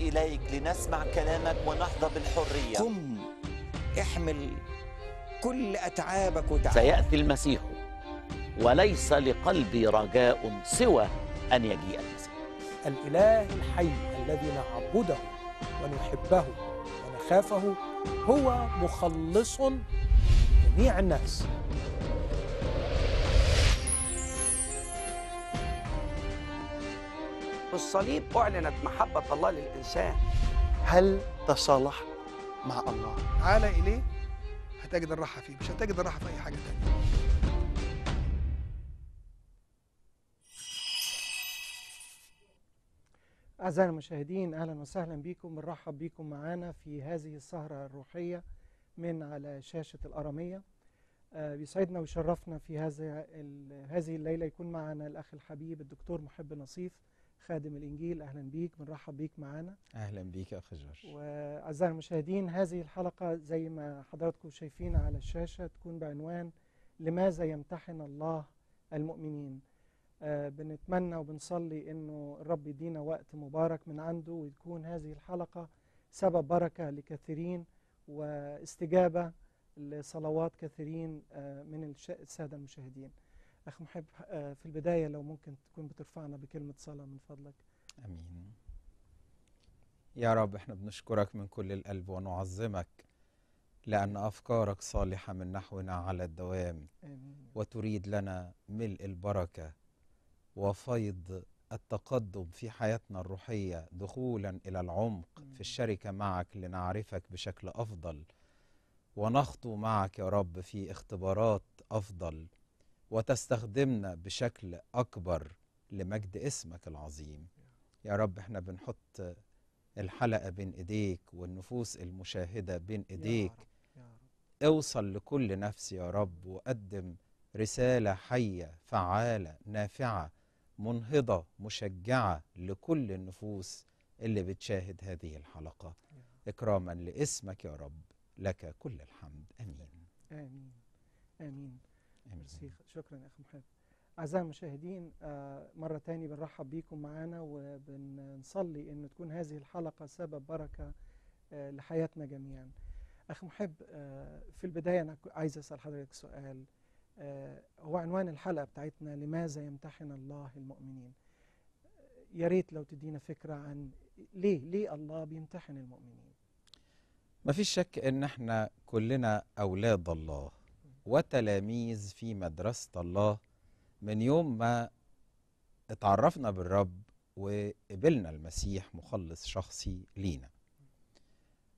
إليك لنسمع كلامك ونحظى بالحرية قم احمل كل أتعابك وتعب سيأتي المسيح وليس لقلبي رجاء سوى أن يجيء المسيح الإله الحي الذي نعبده ونحبه ونخافه هو مخلص جميع الناس بالصليب أعلنت محبة الله للإنسان هل تصالحت مع الله؟ تعالى إليه هتجد الراحة فيه مش هتجد الراحة في أي حاجة تانية أعزائي المشاهدين أهلا وسهلا بكم بنرحب بكم معانا في هذه السهرة الروحية من على شاشة الأرامية آه، بيسعدنا ويشرفنا في هذا هذه الليلة يكون معنا الأخ الحبيب الدكتور محب نصيف خادم الإنجيل أهلا بيك بنرحب بيك معانا أهلا بيك يا أخ جورج وأعزائي المشاهدين هذه الحلقة زي ما حضراتكم شايفين على الشاشة تكون بعنوان لماذا يمتحن الله المؤمنين آه بنتمنى وبنصلي أنه الرب يدينا وقت مبارك من عنده وتكون هذه الحلقة سبب بركة لكثيرين واستجابة لصلوات كثيرين آه، من السادة المشاهدين أخ محب آه، في البداية لو ممكن تكون بترفعنا بكلمة صلاة من فضلك أمين يا رب احنا بنشكرك من كل القلب ونعظمك لأن أفكارك صالحة من نحونا على الدوام آمين. وتريد لنا ملء البركة وفيض التقدم في حياتنا الروحية دخولا إلى العمق آمين. في الشركة معك لنعرفك بشكل أفضل ونخطو معك يا رب في اختبارات أفضل وتستخدمنا بشكل أكبر لمجد اسمك العظيم يا رب احنا بنحط الحلقة بين إيديك والنفوس المشاهدة بين إيديك يا رب. يا رب. اوصل لكل نفس يا رب وقدم رسالة حية فعالة نافعة منهضة مشجعة لكل النفوس اللي بتشاهد هذه الحلقة إكراما لاسمك يا رب لك كل الحمد آمين آمين آمين ميرسي شكرا يا اخ محمد أعزائي المشاهدين آه، مرة ثانيه بنرحب بيكم معانا وبنصلي أن تكون هذه الحلقة سبب بركة آه، لحياتنا جميعا أخ محب آه، في البداية أنا عايز أسأل حضرتك سؤال هو عنوان الحلقة بتاعتنا لماذا يمتحن الله المؤمنين يا ريت لو تدينا فكرة عن ليه ليه الله بيمتحن المؤمنين ما فيش شك ان احنا كلنا اولاد الله وتلاميذ في مدرسة الله من يوم ما اتعرفنا بالرب وقبلنا المسيح مخلص شخصي لينا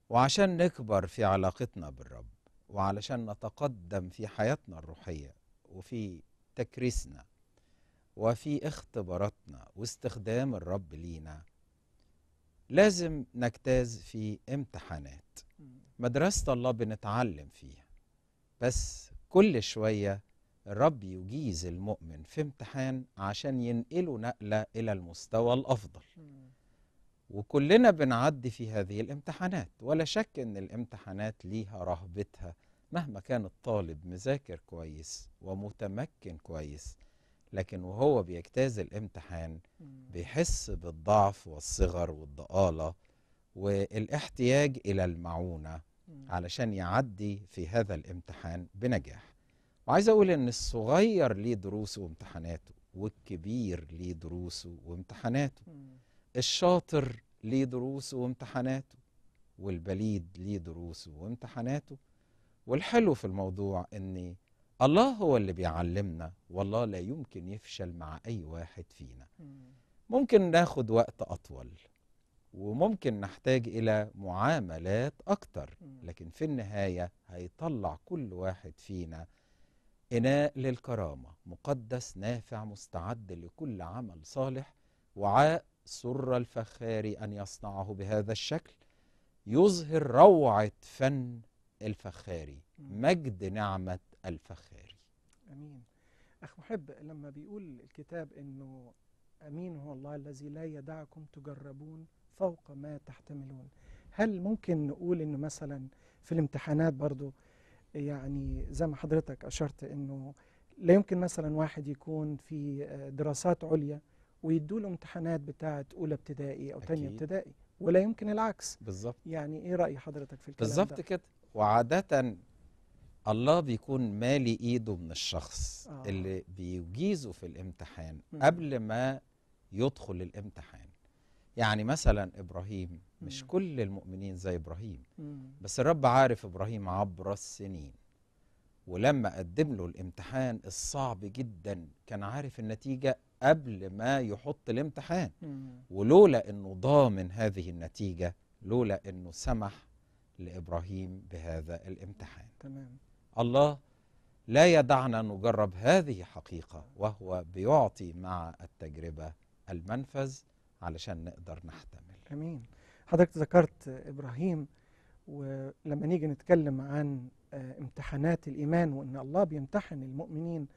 وعشان نكبر في علاقتنا بالرب وعلشان نتقدم في حياتنا الروحية وفي تكريسنا وفي اختباراتنا واستخدام الرب لينا لازم نجتاز في امتحانات مدرسة الله بنتعلم فيها بس كل شوية الرب يجيز المؤمن في امتحان عشان ينقله نقلة إلى المستوى الأفضل وكلنا بنعدي في هذه الامتحانات ولا شك ان الامتحانات ليها رهبتها مهما كان الطالب مذاكر كويس ومتمكن كويس لكن وهو بيجتاز الامتحان بيحس بالضعف والصغر والضآلة والاحتياج إلى المعونة علشان يعدي في هذا الامتحان بنجاح وعايز اقول ان الصغير ليه دروسه وامتحاناته والكبير ليه دروسه وامتحاناته الشاطر ليه دروسه وامتحاناته والبليد ليه دروسه وامتحاناته والحلو في الموضوع ان الله هو اللي بيعلمنا والله لا يمكن يفشل مع اي واحد فينا ممكن ناخد وقت اطول وممكن نحتاج إلى معاملات أكتر لكن في النهاية هيطلع كل واحد فينا إناء للكرامة مقدس نافع مستعد لكل عمل صالح وعاء سر الفخار أن يصنعه بهذا الشكل يظهر روعة فن الفخاري مجد نعمة الفخاري أمين أخ محب لما بيقول الكتاب أنه أمين هو الله الذي لا يدعكم تجربون فوق ما تحتملون هل ممكن نقول انه مثلا في الامتحانات برضو يعني زي ما حضرتك اشرت انه لا يمكن مثلا واحد يكون في آه، دراسات عليا ويدوا له امتحانات بتاعه اولى ابتدائي او ثانيه ابتدائي ولا يمكن العكس بالظبط يعني ايه راي حضرتك في الكلام ده بالظبط كده وعاده الله بيكون مالي ايده من الشخص آه. اللي بيجيزه في الامتحان م. قبل ما يدخل الامتحان يعني مثلا ابراهيم مش كل المؤمنين زي ابراهيم بس الرب عارف ابراهيم عبر السنين ولما قدم له الامتحان الصعب جدا كان عارف النتيجه قبل ما يحط الامتحان ولولا انه ضامن هذه النتيجه لولا انه سمح لابراهيم بهذا الامتحان تمام الله لا يدعنا نجرب هذه حقيقه وهو بيعطي مع التجربه المنفذ علشان نقدر نحتمل امين حضرتك ذكرت ابراهيم ولما نيجي نتكلم عن آه، امتحانات الايمان وان الله بيمتحن المؤمنين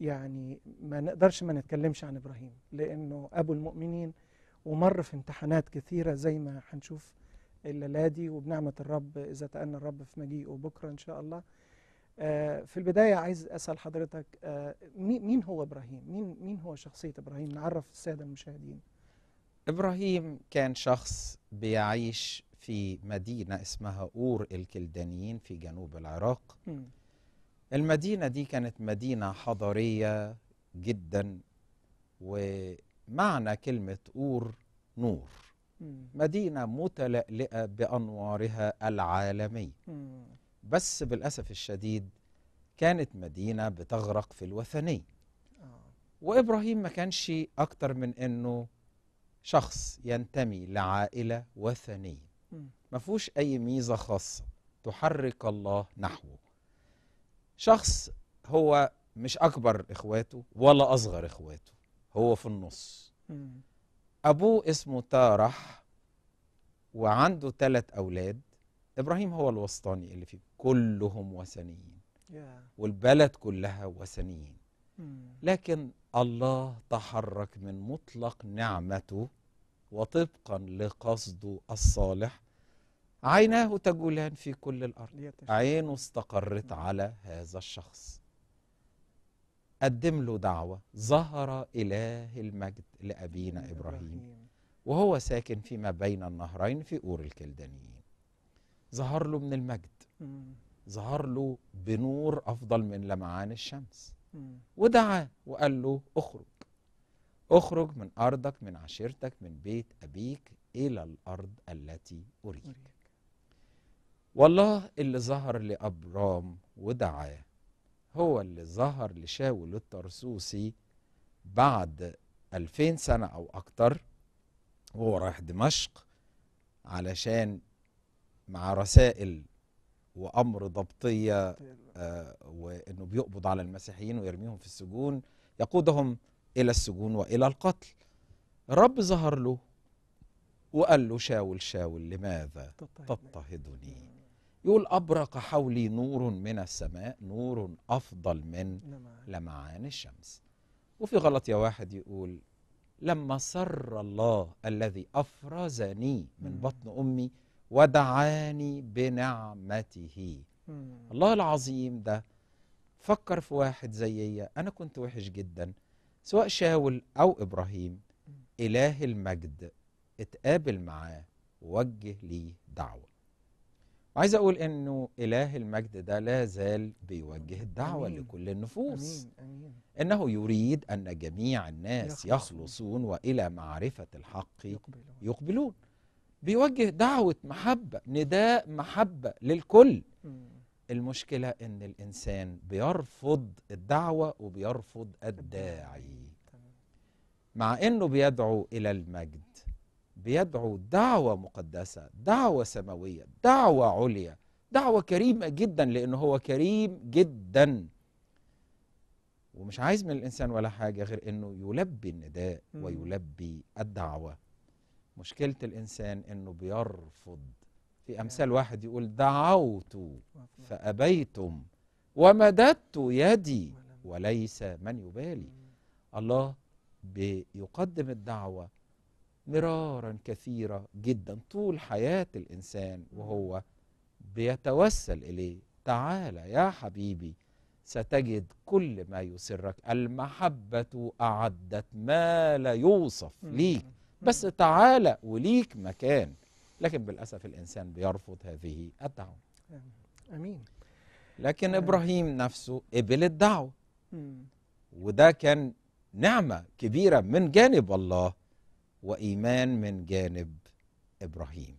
يعني ما نقدرش ما نتكلمش عن ابراهيم لانه ابو المؤمنين ومر في امتحانات كثيره زي ما هنشوف الليله دي وبنعمه الرب اذا تأنى الرب في مجيئه بكره ان شاء الله آه، في البداية عايز أسأل حضرتك آه، مين هو إبراهيم؟ مين مين هو شخصية إبراهيم؟ نعرف السادة المشاهدين. إبراهيم كان شخص بيعيش في مدينة اسمها أور الكلدانيين في جنوب العراق م. المدينة دي كانت مدينة حضارية جدا ومعنى كلمة أور نور م. مدينة متلألئة بأنوارها العالمية م. بس بالأسف الشديد كانت مدينة بتغرق في الوثنية آه. وإبراهيم ما كانش أكتر من أنه شخص ينتمي لعائلة وثنية ما فيهوش أي ميزة خاصة تحرك الله نحوه شخص هو مش أكبر إخواته ولا أصغر إخواته هو في النص أبوه اسمه تارح وعنده ثلاث أولاد إبراهيم هو الوسطاني اللي فيه كلهم وثنيين والبلد كلها وثنيين لكن الله تحرك من مطلق نعمته وطبقا لقصده الصالح عيناه تجولان في كل الأرض عينه استقرت على هذا الشخص قدم له دعوة ظهر إله المجد لأبينا إبراهيم وهو ساكن فيما بين النهرين في أور الكلدانيين ظهر له من المجد ظهر له بنور أفضل من لمعان الشمس ودعاه وقال له اخرج اخرج من ارضك من عشيرتك من بيت ابيك الى الارض التي اريدك والله اللي ظهر لابرام ودعاه هو اللي ظهر لشاول الطرسوسي بعد 2000 سنه او اكتر وهو رايح دمشق علشان مع رسائل وامر ضبطيه آه بيقبض على المسيحيين ويرميهم في السجون يقودهم إلى السجون وإلى القتل الرب ظهر له وقال له شاول شاول لماذا تضطهدني يقول أبرق حولي نور من السماء نور أفضل من لمعان الشمس وفي غلط يا واحد يقول لما سر الله الذي أفرزني من بطن أمي ودعاني بنعمته الله العظيم ده فكر في واحد زيي أنا كنت وحش جدا سواء شاول أو إبراهيم إله المجد اتقابل معاه ووجه ليه دعوة وعايز أقول أنه إله المجد ده لا زال بيوجه الدعوة أمين. لكل النفوس أمين. أمين. إنه يريد أن جميع الناس يخلصون وإلى معرفة الحق يقبلون, يقبلون. بيوجه دعوة محبة نداء محبة للكل المشكلة ان الانسان بيرفض الدعوة وبيرفض الداعي مع انه بيدعو الى المجد بيدعو دعوة مقدسة دعوة سماوية دعوة عليا دعوة كريمة جدا لان هو كريم جدا ومش عايز من الانسان ولا حاجة غير انه يلبي النداء ويلبي الدعوة مشكلة الانسان انه بيرفض في أمثال واحد يقول دعوت فأبيتم ومددت يدي وليس من يبالي الله بيقدم الدعوة مرارا كثيرة جدا طول حياة الإنسان وهو بيتوسل إليه تعالى يا حبيبي ستجد كل ما يسرك المحبة أعدت ما لا يوصف ليك بس تعالى وليك مكان لكن بالأسف الإنسان بيرفض هذه الدعوة أمين لكن آمين. إبراهيم نفسه قبل الدعوة وده كان نعمة كبيرة من جانب الله وإيمان من جانب إبراهيم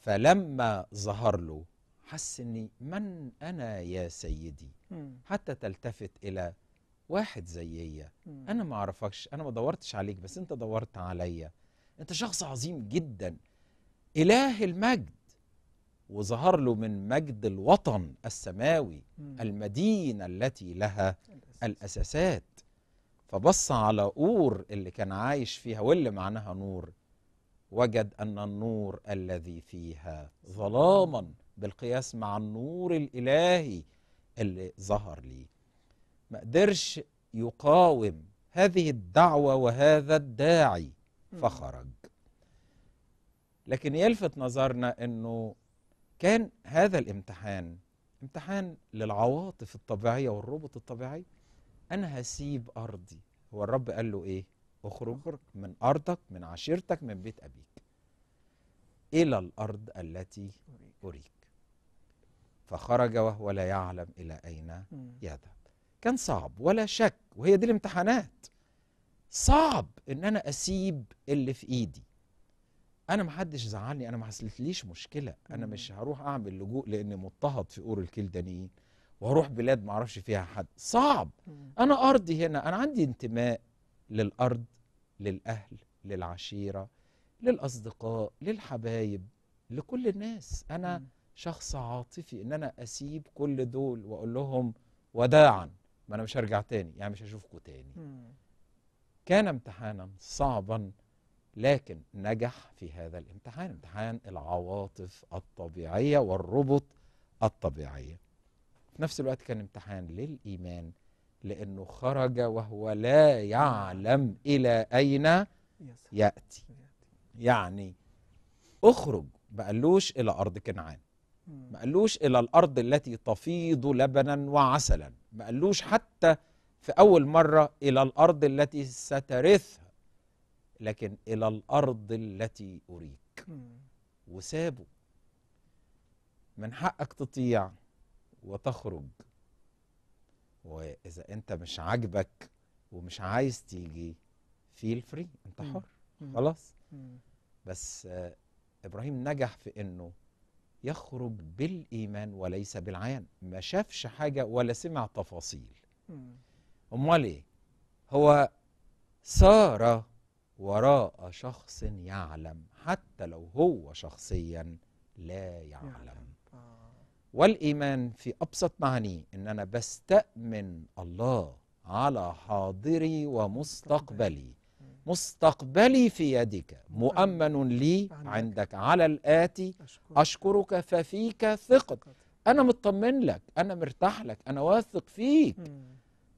فلما ظهر له حس اني من انا يا سيدي حتى تلتفت الى واحد زيي انا ما اعرفكش انا ما دورتش عليك بس انت دورت عليا انت شخص عظيم جدا إله المجد وظهر له من مجد الوطن السماوي المدينة التي لها الأساسات فبص على أور اللي كان عايش فيها واللي معناها نور وجد أن النور الذي فيها ظلاما بالقياس مع النور الإلهي اللي ظهر ليه ما قدرش يقاوم هذه الدعوة وهذا الداعي فخرج لكن يلفت نظرنا أنه كان هذا الامتحان امتحان للعواطف الطبيعية والربط الطبيعي أنا هسيب أرضي هو الرب قال له إيه اخرج من أرضك من عشيرتك من بيت أبيك إلى الأرض التي أريك فخرج وهو لا يعلم إلى أين يذهب كان صعب ولا شك وهي دي الامتحانات صعب ان انا اسيب اللي في ايدي انا ما حدش زعلني انا ما حصلتليش مشكله انا مش هروح اعمل لجوء لاني مضطهد في قور الكلدانيين واروح بلاد ما اعرفش فيها حد صعب انا ارضي هنا انا عندي انتماء للارض للاهل للعشيره للاصدقاء للحبايب لكل الناس انا شخص عاطفي ان انا اسيب كل دول واقول لهم وداعا ما انا مش هرجع تاني يعني مش هشوفكم تاني كان امتحانا صعبا لكن نجح في هذا الامتحان امتحان العواطف الطبيعية والربط الطبيعية في نفس الوقت كان امتحان للإيمان لأنه خرج وهو لا يعلم إلى أين يأتي يعني اخرج ما قالوش إلى أرض كنعان ما قالوش إلى الأرض التي تفيض لبنا وعسلا ما قالوش حتى في أول مرة إلى الأرض التي سترثها لكن إلى الأرض التي أريك وسابه من حقك تطيع وتخرج وإذا أنت مش عاجبك ومش عايز تيجي فيل فري أنت حر خلاص بس آه، إبراهيم نجح في أنه يخرج بالإيمان وليس بالعيان ما شافش حاجة ولا سمع تفاصيل أمال إيه هو سارة وراء شخص يعلم حتى لو هو شخصيا لا يعلم والايمان في ابسط معني ان انا بستامن الله على حاضري ومستقبلي مستقبلي في يدك مؤمن لي عندك على الآتي أشكرك ففيك ثقة أنا مطمن لك أنا مرتاح لك أنا واثق فيك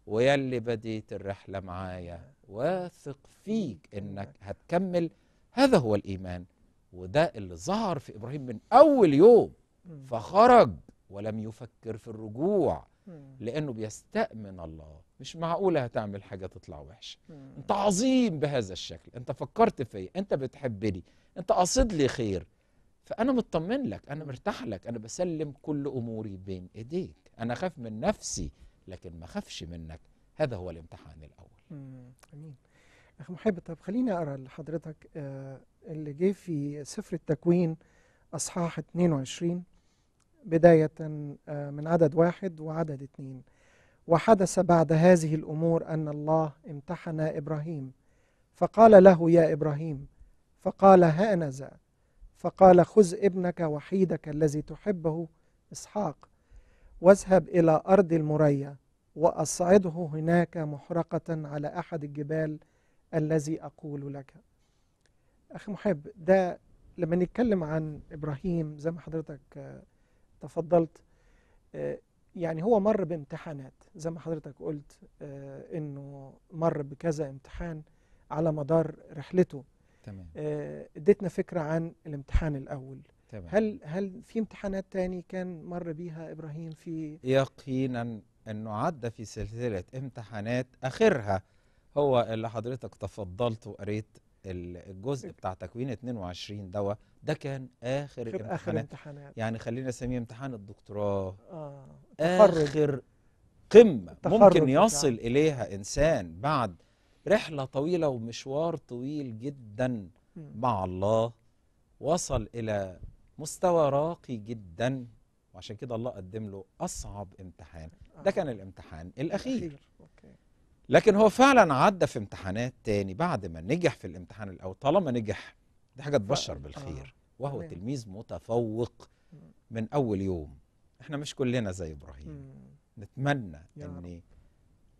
ويلي بديت الرحلة معايا واثق فيك انك هتكمل هذا هو الايمان وده اللي ظهر في ابراهيم من اول يوم فخرج ولم يفكر في الرجوع لانه بيستأمن الله مش معقولة هتعمل حاجة تطلع وحشة انت عظيم بهذا الشكل انت فكرت فيا إيه؟ انت بتحبني انت قاصد لي خير فانا مطمن لك انا مرتاح لك انا بسلم كل اموري بين ايديك انا خاف من نفسي لكن ما خافش منك هذا هو الامتحان الاول آه، امين اخ محب طب خليني اقرا لحضرتك آه، اللي جه في سفر التكوين اصحاح 22 بدايه آه، من عدد واحد وعدد اتنين وحدث بعد هذه الامور ان الله امتحن ابراهيم فقال له يا ابراهيم فقال هانذا فقال خذ ابنك وحيدك الذي تحبه اسحاق واذهب الى ارض المريا وأصعده هناك محرقة على أحد الجبال الذي أقول لك أخي محب ده لما نتكلم عن إبراهيم زي ما حضرتك آه، تفضلت آه، يعني هو مر بامتحانات زي ما حضرتك قلت آه، انه مر بكذا امتحان على مدار رحلته تمام اديتنا فكره عن الامتحان الاول تمام. هل هل في امتحانات تاني كان مر بيها ابراهيم في يقينا انه عدى في سلسله امتحانات اخرها هو اللي حضرتك تفضلت وقريت الجزء إيه. بتاع تكوين 22 دوا ده كان اخر الامتحانات آخر امتحانات. يعني خلينا نسميه امتحان الدكتوراه آه. تخرج. اخر قمه ممكن يصل بتاع. اليها انسان بعد رحله طويله ومشوار طويل جدا مع الله وصل الى مستوى راقي جدا وعشان كده الله قدم له اصعب امتحان آه. ده كان الامتحان الأخير لكن هو فعلا عدى في امتحانات تاني بعد ما نجح في الامتحان الأول طالما نجح دي حاجة تبشر آه. بالخير وهو تلميذ متفوق من أول يوم احنا مش كلنا زي إبراهيم نتمنى أن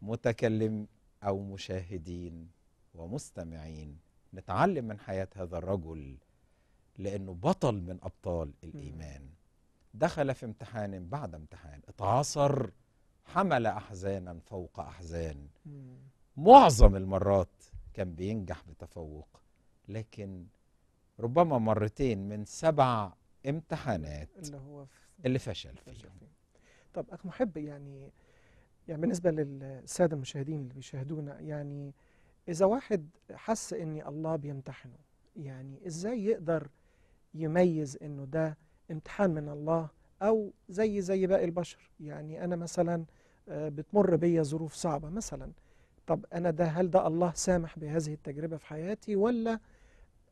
متكلم أو مشاهدين ومستمعين نتعلم من حياة هذا الرجل لأنه بطل من أبطال الإيمان دخل في امتحان بعد امتحان اتعاصر حمل احزانا فوق احزان معظم المرات كان بينجح بتفوق لكن ربما مرتين من سبع امتحانات اللي هو اللي فشل فيهم طب اخ محب يعني يعني بالنسبه للساده المشاهدين اللي بيشاهدونا يعني اذا واحد حس ان الله بيمتحنه يعني ازاي يقدر يميز انه ده امتحان من الله أو زي زي باقي البشر يعني أنا مثلا آه، بتمر بيا ظروف صعبة مثلا طب أنا ده هل ده الله سامح بهذه التجربة في حياتي ولا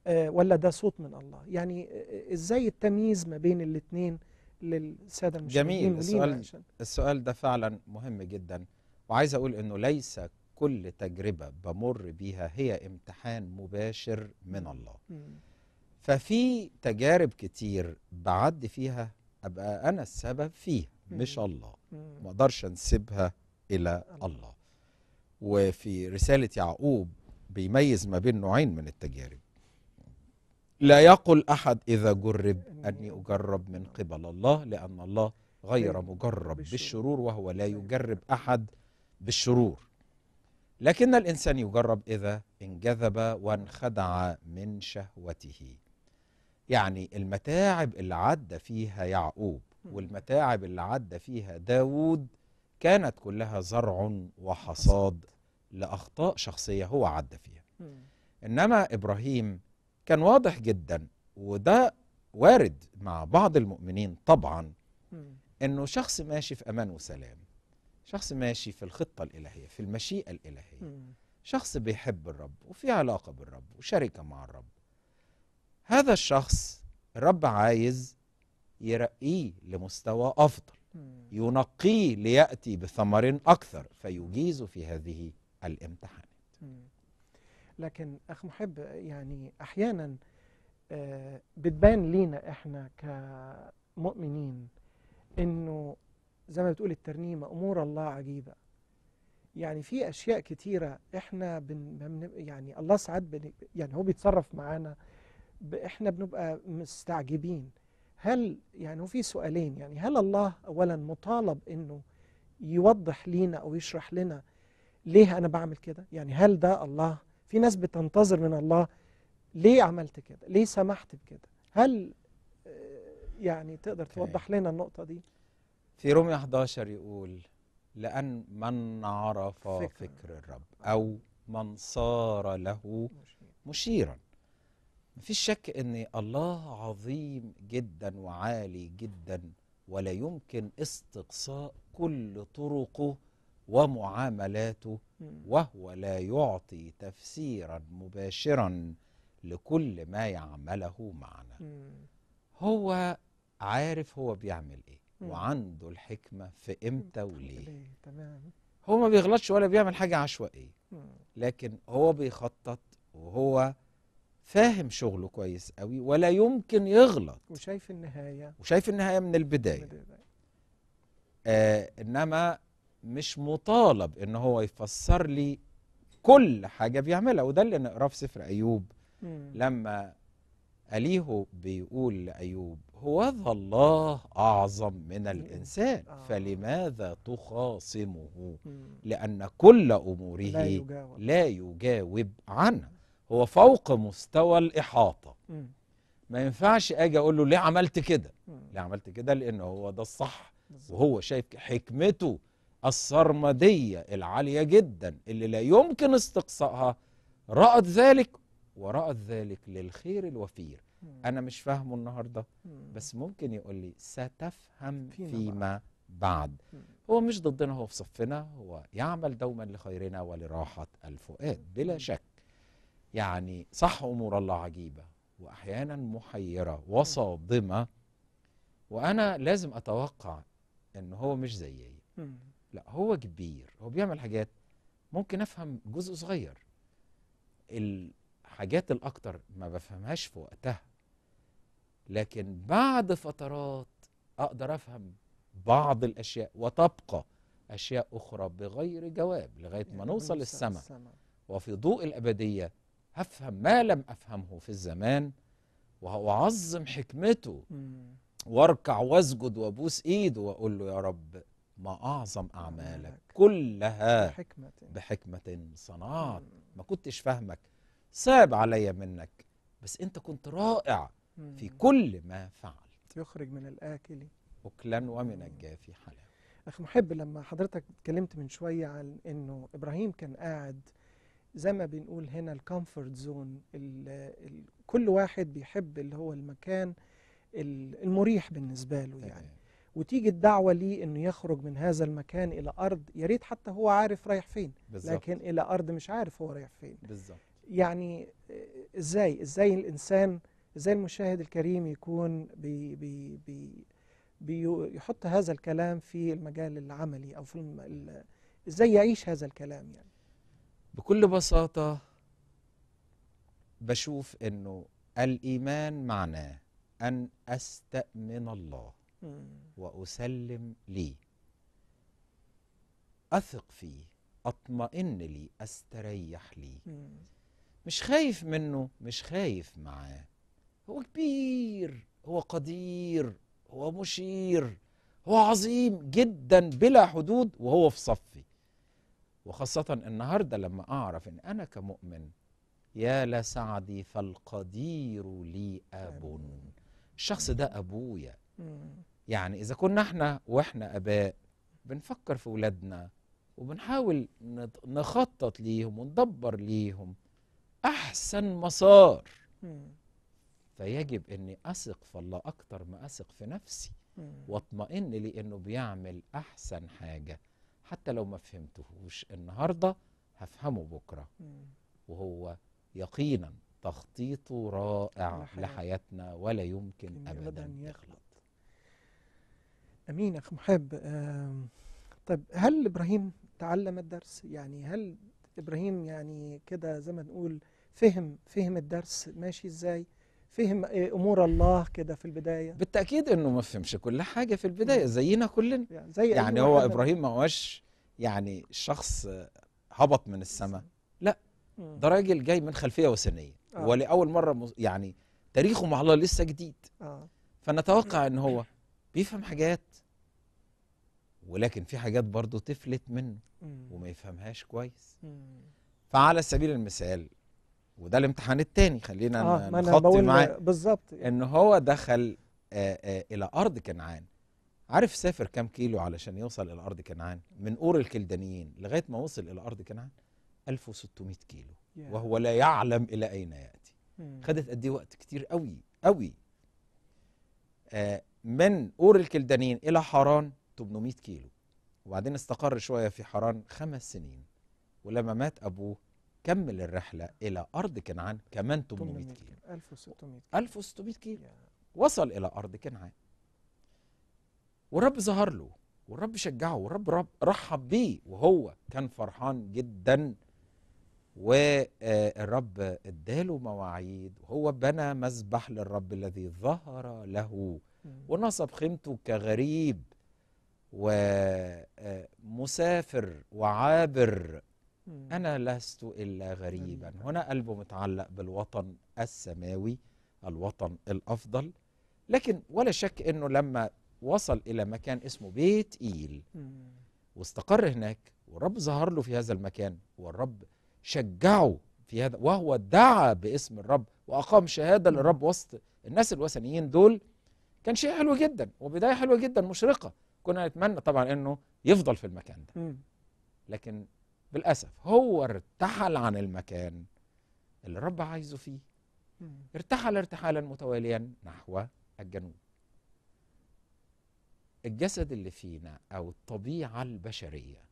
آه، ولا ده صوت من الله يعني آه، إزاي التمييز ما بين الاتنين للسادة المشاهدين جميل السؤال, عشان. السؤال ده فعلا مهم جدا وعايز أقول أنه ليس كل تجربة بمر بيها هي امتحان مباشر من الله ففي تجارب كتير بعد فيها ابقى انا السبب فيها مش الله ما اقدرش انسبها الى الله وفي رساله يعقوب بيميز ما بين نوعين من التجارب لا يقل احد اذا جرب اني اجرب من قبل الله لان الله غير مجرب بالشرور وهو لا يجرب احد بالشرور لكن الانسان يجرب اذا انجذب وانخدع من شهوته يعني المتاعب اللي عدى فيها يعقوب والمتاعب اللي عدى فيها داوود كانت كلها زرع وحصاد لأخطاء شخصية هو عدى فيها إنما إبراهيم كان واضح جدا وده وارد مع بعض المؤمنين طبعا إنه شخص ماشي في أمان وسلام شخص ماشي في الخطة الإلهية في المشيئة الإلهية شخص بيحب الرب وفي علاقة بالرب وشركة مع الرب هذا الشخص الرب عايز يرقيه لمستوى افضل ينقيه لياتي بثمر اكثر فيجيز في هذه الامتحانات لكن اخ محب يعني احيانا آه، بتبان لينا احنا كمؤمنين انه زي ما بتقول الترنيمه امور الله عجيبه يعني في اشياء كتيره احنا بن يعني الله ساعات يعني هو بيتصرف معانا احنا بنبقى مستعجبين هل يعني وفي سؤالين يعني هل الله اولا مطالب انه يوضح لينا او يشرح لنا ليه انا بعمل كده يعني هل ده الله في ناس بتنتظر من الله ليه عملت كده ليه سمحت بكده هل آه، يعني تقدر توضح لنا النقطة دي في رومية 11 يقول لأن من عرف فكر, فكر الرب أو من صار له مشيرا مفيش شك ان الله عظيم جدا وعالي جدا ولا يمكن استقصاء كل طرقه ومعاملاته وهو لا يعطي تفسيرا مباشرا لكل ما يعمله معنا هو عارف هو بيعمل ايه وعنده الحكمة في امتى وليه هو ما بيغلطش ولا بيعمل حاجة عشوائية لكن هو بيخطط وهو فاهم شغله كويس قوي ولا يمكن يغلط وشايف النهايه وشايف النهايه من البدايه, من البداية. آه انما مش مطالب ان هو يفسر لي كل حاجه بيعملها وده اللي نقراه في سفر ايوب مم. لما اليهو بيقول لايوب هو ذا الله أعظم من الإنسان آه. فلماذا تخاصمه لأن كل أموره لا يجاوب, لا يجاوب عنها هو فوق مستوى الإحاطة ما ينفعش أجي أقول له ليه عملت كده ليه عملت كده لأن هو ده الصح وهو شايف حكمته السرمدية العالية جدا اللي لا يمكن استقصائها رأت ذلك ورأت ذلك للخير الوفير أنا مش فاهمه النهاردة بس ممكن يقول لي ستفهم فيما بعد هو مش ضدنا هو في صفنا هو يعمل دوما لخيرنا ولراحة الفؤاد بلا شك يعني صح امور الله عجيبه واحيانا محيره وصادمه وانا لازم اتوقع ان هو مش زيي لا هو كبير هو بيعمل حاجات ممكن افهم جزء صغير الحاجات الاكتر ما بفهمهاش في وقتها لكن بعد فترات اقدر افهم بعض الاشياء وتبقى اشياء اخرى بغير جواب لغايه ما يعني نوصل السماء وفي ضوء الابديه أفهم ما لم أفهمه في الزمان وأعظم حكمته واركع واسجد وابوس ايده واقول له يا رب ما اعظم اعمالك كلها بحكمة, بحكمة صنعت ما كنتش فاهمك صعب عليا منك بس انت كنت رائع في كل ما فعلت يخرج من الاكل اكلا ومن الجافي حلاوه اخ محب لما حضرتك اتكلمت من شويه عن انه ابراهيم كان قاعد زي ما بنقول هنا الكومفورت زون كل واحد بيحب اللي هو المكان المريح بالنسبة له يعني وتيجي الدعوة ليه انه يخرج من هذا المكان الى ارض يا ريت حتى هو عارف رايح فين بالزبط. لكن الى ارض مش عارف هو رايح فين بالزبط. يعني ازاي ازاي الانسان ازاي المشاهد الكريم يكون بي بي بي بيحط هذا الكلام في المجال العملي او في ازاي يعيش هذا الكلام يعني بكل بساطه بشوف انه الايمان معناه ان استامن الله واسلم ليه اثق فيه اطمئن ليه استريح ليه مش خايف منه مش خايف معاه هو كبير هو قدير هو مشير هو عظيم جدا بلا حدود وهو في صفي وخاصة النهاردة لما أعرف إن أنا كمؤمن يا لسعدي فالقدير لي أب الشخص ده أبويا يعني إذا كنا إحنا وإحنا أباء بنفكر في ولادنا وبنحاول نخطط ليهم وندبر ليهم أحسن مسار فيجب أني أثق في الله أكتر ما أثق في نفسي واطمئن لي أنه بيعمل أحسن حاجة حتى لو ما فهمتهوش النهارده هفهمه بكره وهو يقينا تخطيطه رائع لحياتنا, لحياتنا ولا يمكن ابدا يغلط امين اخ محب طيب هل ابراهيم تعلم الدرس يعني هل ابراهيم يعني كده زي ما نقول فهم فهم الدرس ماشي ازاي فهم إيه امور الله كده في البدايه بالتاكيد انه ما فهمش كل حاجه في البدايه زينا كلنا يعني, زي يعني هو ابراهيم ما هوش يعني شخص هبط من السماء لا ده راجل جاي من خلفيه وثنيه آه. ولاول مره يعني تاريخه مع الله لسه جديد آه. فنتوقع ان هو بيفهم حاجات ولكن في حاجات برضه تفلت منه وما يفهمهاش كويس فعلى سبيل المثال وده الامتحان الثاني خلينا آه نحط معاه بالظبط ان هو دخل آآ آه، آآ آه، الى ارض كنعان عارف سافر كام كيلو علشان يوصل الى ارض كنعان من اور الكلدانيين لغايه ما وصل الى ارض كنعان 1600 كيلو yeah. وهو لا يعلم الى اين ياتي خدت قد ايه وقت كتير قوي قوي آه، من اور الكلدانيين الى حران 800 كيلو وبعدين استقر شويه في حران خمس سنين ولما مات ابوه كمل الرحلة إلى أرض كنعان كمان 800 كيلو 1600 1600 كيلو وصل إلى أرض كنعان والرب ظهر له والرب شجعه والرب رب رحب بيه وهو كان فرحان جدا والرب اداله مواعيد وهو بنى مذبح للرب الذي ظهر له ونصب خيمته كغريب ومسافر وعابر أنا لست إلا غريبا هنا قلبه متعلق بالوطن السماوي الوطن الأفضل لكن ولا شك أنه لما وصل إلى مكان اسمه بيت إيل واستقر هناك والرب ظهر له في هذا المكان والرب شجعه في هذا وهو دعا باسم الرب وأقام شهادة للرب وسط الناس الوثنيين دول كان شيء حلو جدا وبداية حلوة جدا مشرقة كنا نتمنى طبعا أنه يفضل في المكان ده لكن بالاسف هو ارتحل عن المكان اللي الرب عايزه فيه ارتحل ارتحالا متواليا نحو الجنوب الجسد اللي فينا او الطبيعه البشريه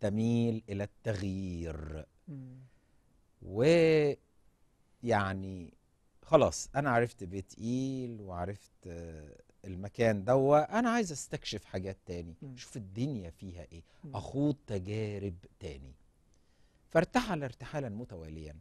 تميل الى التغيير ويعني خلاص انا عرفت بيت ايل وعرفت المكان دو انا عايز استكشف حاجات تاني اشوف الدنيا فيها ايه اخوض تجارب تاني فارتحل ارتحالا متواليا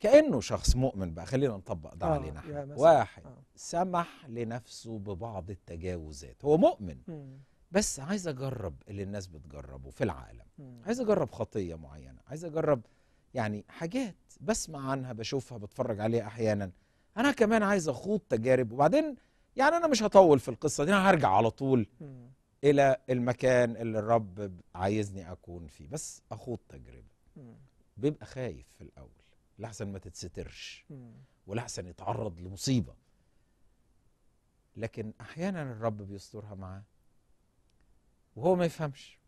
كانه شخص مؤمن بقى خلينا نطبق ده آه علينا احنا واحد آه. سمح لنفسه ببعض التجاوزات هو مؤمن مم. بس عايز اجرب اللي الناس بتجربه في العالم مم. عايز اجرب خطيه معينه عايز اجرب يعني حاجات بسمع عنها بشوفها بتفرج عليها احيانا انا كمان عايز اخوض تجارب وبعدين يعني انا مش هطول في القصه دي انا هرجع على طول الى المكان اللي الرب عايزني اكون فيه بس اخوض تجربه بيبقى خايف في الاول لحسن ما تتسترش ولحسن يتعرض لمصيبه لكن احيانا الرب بيسترها معاه وهو ما يفهمش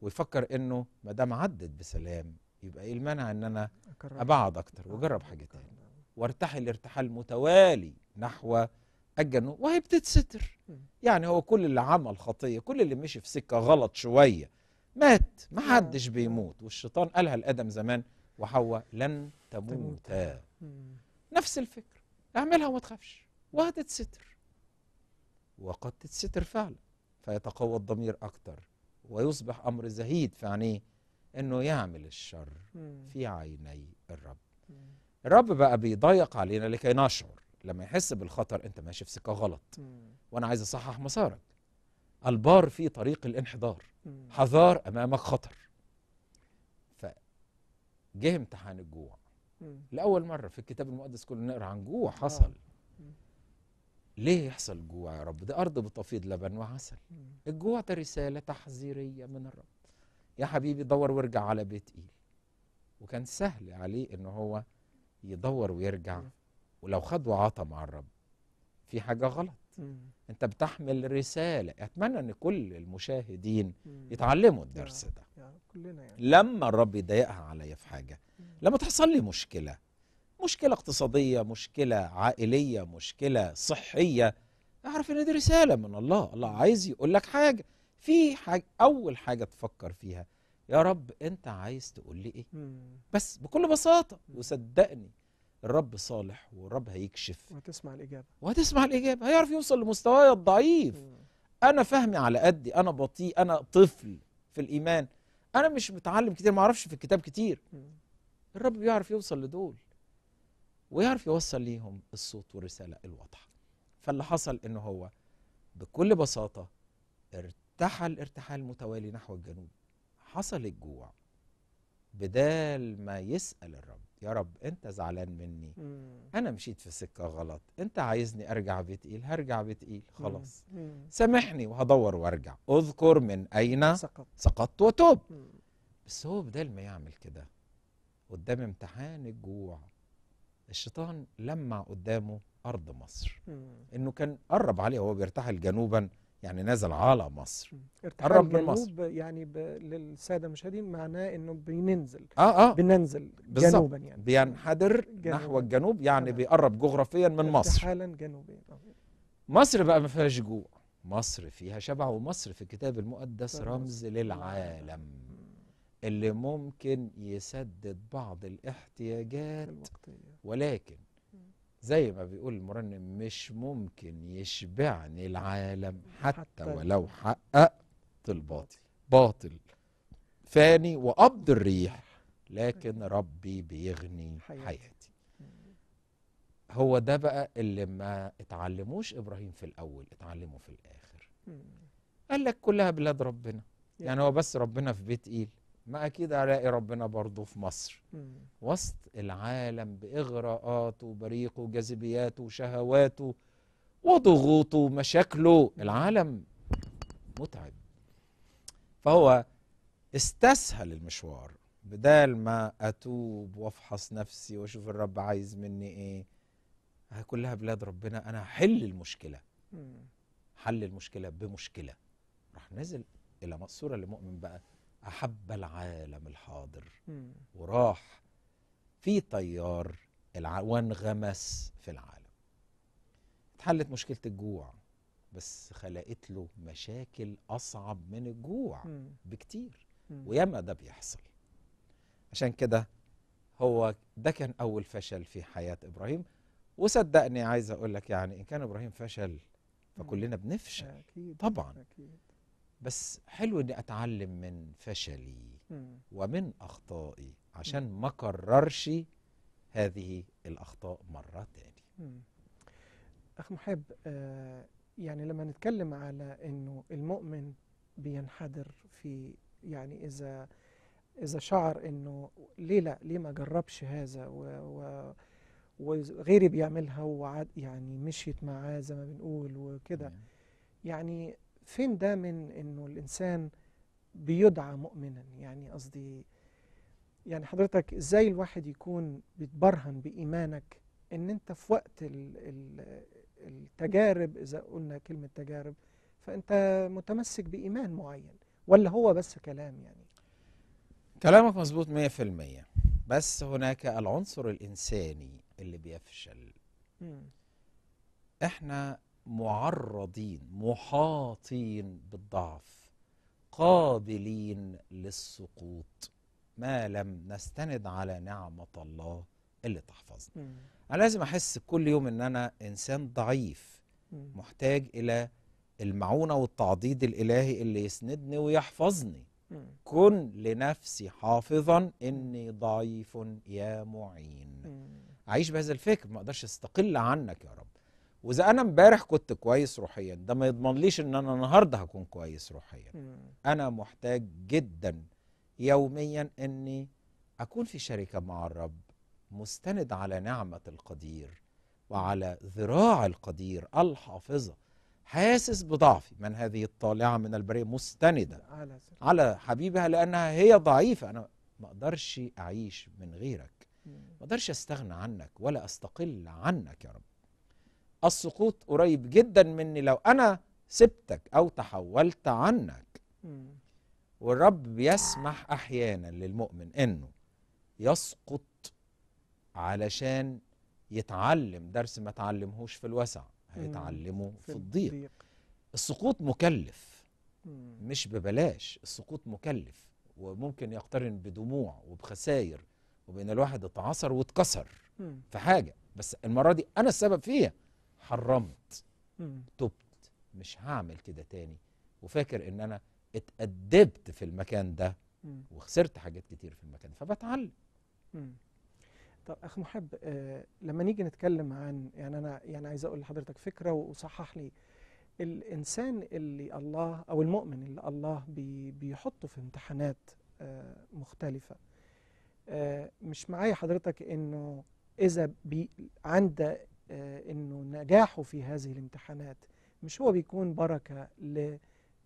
ويفكر انه ما دام عدت بسلام يبقى ايه المانع ان انا ابعد اكتر آه، واجرب حاجه تاني وارتحل ارتحال متوالي نحو الجنة وهي بتتستر يعني هو كل اللي عمل خطية كل اللي مشي في سكة غلط شوية مات ما نعم. حدش بيموت والشيطان قالها لآدم زمان وحواء لن تموتا نفس الفكرة اعملها وما تخافش وهتتستر وقد تتستر فعلا فيتقوى الضمير أكتر ويصبح أمر زهيد في عينيه إنه يعمل الشر في عيني الرب الرب بقى بيضيق علينا لكي نشعر لما يحس بالخطر انت ماشي في سكه غلط وانا عايز اصحح مسارك البار في طريق الانحدار حذار امامك خطر فجه امتحان الجوع لاول مره في الكتاب المقدس كنا نقرا عن جوع آه. حصل ليه يحصل جوع يا رب ده ارض بتفيض لبن وعسل الجوع ده رساله تحذيريه من الرب يا حبيبي دور وارجع على بيت ايل وكان سهل عليه ان هو يدور ويرجع ولو خد وعطى مع الرب في حاجه غلط مم. انت بتحمل رساله اتمنى ان كل المشاهدين مم. يتعلموا الدرس ده كلنا يعني. لما الرب يضايقها عليا في حاجه مم. لما تحصل لي مشكله مشكله اقتصاديه مشكله عائليه مشكله صحيه اعرف ان دي رساله من الله الله عايز يقول لك حاجه في حاجه اول حاجه تفكر فيها يا رب انت عايز تقول لي ايه مم. بس بكل بساطه وصدقني الرب صالح والرب هيكشف وهتسمع الإجابة وهتسمع الإجابة هيعرف يوصل لمستوايا الضعيف مم. أنا فهمي على قدي أنا بطيء أنا طفل في الإيمان أنا مش متعلم كتير ما أعرفش في الكتاب كتير مم. الرب بيعرف يوصل لدول ويعرف يوصل ليهم الصوت والرسالة الواضحة فاللي حصل إن هو بكل بساطة ارتحل ارتحال متوالي نحو الجنوب حصل الجوع بدال ما يسأل الرب يا رب انت زعلان مني انا مشيت في سكه غلط انت عايزني ارجع بتقيل هرجع بتقيل خلاص سامحني وهدور وارجع اذكر من اين سقط. سقطت وتوب بس هو بدل ما يعمل كده قدام امتحان الجوع الشيطان لمع قدامه ارض مصر انه كان قرب عليه وهو بيرتحل جنوبا يعني نزل على مصر قرب من مصر يعني ب... للساده المشاهدين معناه انه بننزل اه اه بننزل جنوبا يعني بينحدر جنوب. نحو الجنوب يعني آه. بيقرب جغرافيا من مصر حالا جنوبيا مصر بقى ما فيهاش جوع مصر فيها شبع ومصر في الكتاب المقدس طيب، رمز للعالم اللي ممكن يسدد بعض الاحتياجات ولكن زي ما بيقول المرنم مش ممكن يشبعني العالم حتى ولو حققت الباطل باطل فاني وقبض الريح لكن ربي بيغني حياتي هو ده بقى اللي ما اتعلموش ابراهيم في الاول اتعلموا في الاخر قال لك كلها بلاد ربنا يعني هو بس ربنا في بيت ايل ما اكيد هلاقي ربنا برضه في مصر وسط العالم باغراءاته وبريقه وجاذبياته وشهواته وضغوطه ومشاكله العالم متعب فهو استسهل المشوار بدال ما اتوب وافحص نفسي واشوف الرب عايز مني ايه كلها بلاد ربنا انا هحل المشكله حل المشكله بمشكله راح نزل الى مقصوره لمؤمن بقى احب العالم الحاضر وراح في طيار الع... وانغمس في العالم اتحلت مشكله الجوع بس خلقت له مشاكل اصعب من الجوع بكتير وياما ده بيحصل عشان كده هو ده كان اول فشل في حياه ابراهيم وصدقني عايز اقول لك يعني ان كان ابراهيم فشل فكلنا بنفشل أكيد. طبعا أكيد. بس حلو اني اتعلم من فشلي ومن اخطائي عشان ما اكررش هذه الاخطاء مره تاني اخ محب آه يعني لما نتكلم على انه المؤمن بينحدر في يعني اذا اذا شعر انه ليه لا ليه ما جربش هذا و, و وغيري بيعملها وعاد يعني مشيت معاه زي ما بنقول وكده يعني فين ده من انه الانسان بيدعى مؤمنا يعني قصدي يعني حضرتك ازاي الواحد يكون بيتبرهن بايمانك ان انت في وقت التجارب اذا قلنا كلمه تجارب فانت متمسك بايمان معين ولا هو بس كلام يعني كلامك مظبوط 100% بس هناك العنصر الانساني اللي بيفشل م. احنا معرضين محاطين بالضعف قابلين للسقوط ما لم نستند على نعمة الله اللي تحفظنا أنا لازم أحس كل يوم أن أنا إنسان ضعيف مم. محتاج إلى المعونة والتعضيد الإلهي اللي يسندني ويحفظني مم. كن لنفسي حافظا إني ضعيف يا معين أعيش بهذا الفكر ما أقدرش أستقل عنك يا رب واذا انا امبارح كنت كويس روحيا ده ما يضمنليش ان انا النهارده هكون كويس روحيا مم. انا محتاج جدا يوميا اني اكون في شركه مع الرب مستند على نعمه القدير وعلى ذراع القدير الحافظه حاسس بضعفي من هذه الطالعه من البريه مستنده على حبيبها لانها هي ضعيفه انا ما اقدرش اعيش من غيرك ما اقدرش استغنى عنك ولا استقل عنك يا رب السقوط قريب جدا مني لو أنا سبتك أو تحولت عنك والرب بيسمح أحيانا للمؤمن أنه يسقط علشان يتعلم درس ما تعلمهوش في الوسع هيتعلمه في, في الضيق. السقوط مكلف مش ببلاش السقوط مكلف وممكن يقترن بدموع وبخساير وبان الواحد اتعصر واتكسر في حاجه بس المره دي انا السبب فيها حرمت تبت مش هعمل كده تاني وفاكر ان انا اتأدبت في المكان ده وخسرت حاجات كتير في المكان فبتعلم طب اخ محب آه لما نيجي نتكلم عن يعني انا يعني عايز اقول لحضرتك فكره وصحح لي الانسان اللي الله او المؤمن اللي الله بي بيحطه في امتحانات آه مختلفه آه مش معايا حضرتك انه اذا بي عند آه، انه نجاحه في هذه الامتحانات مش هو بيكون بركه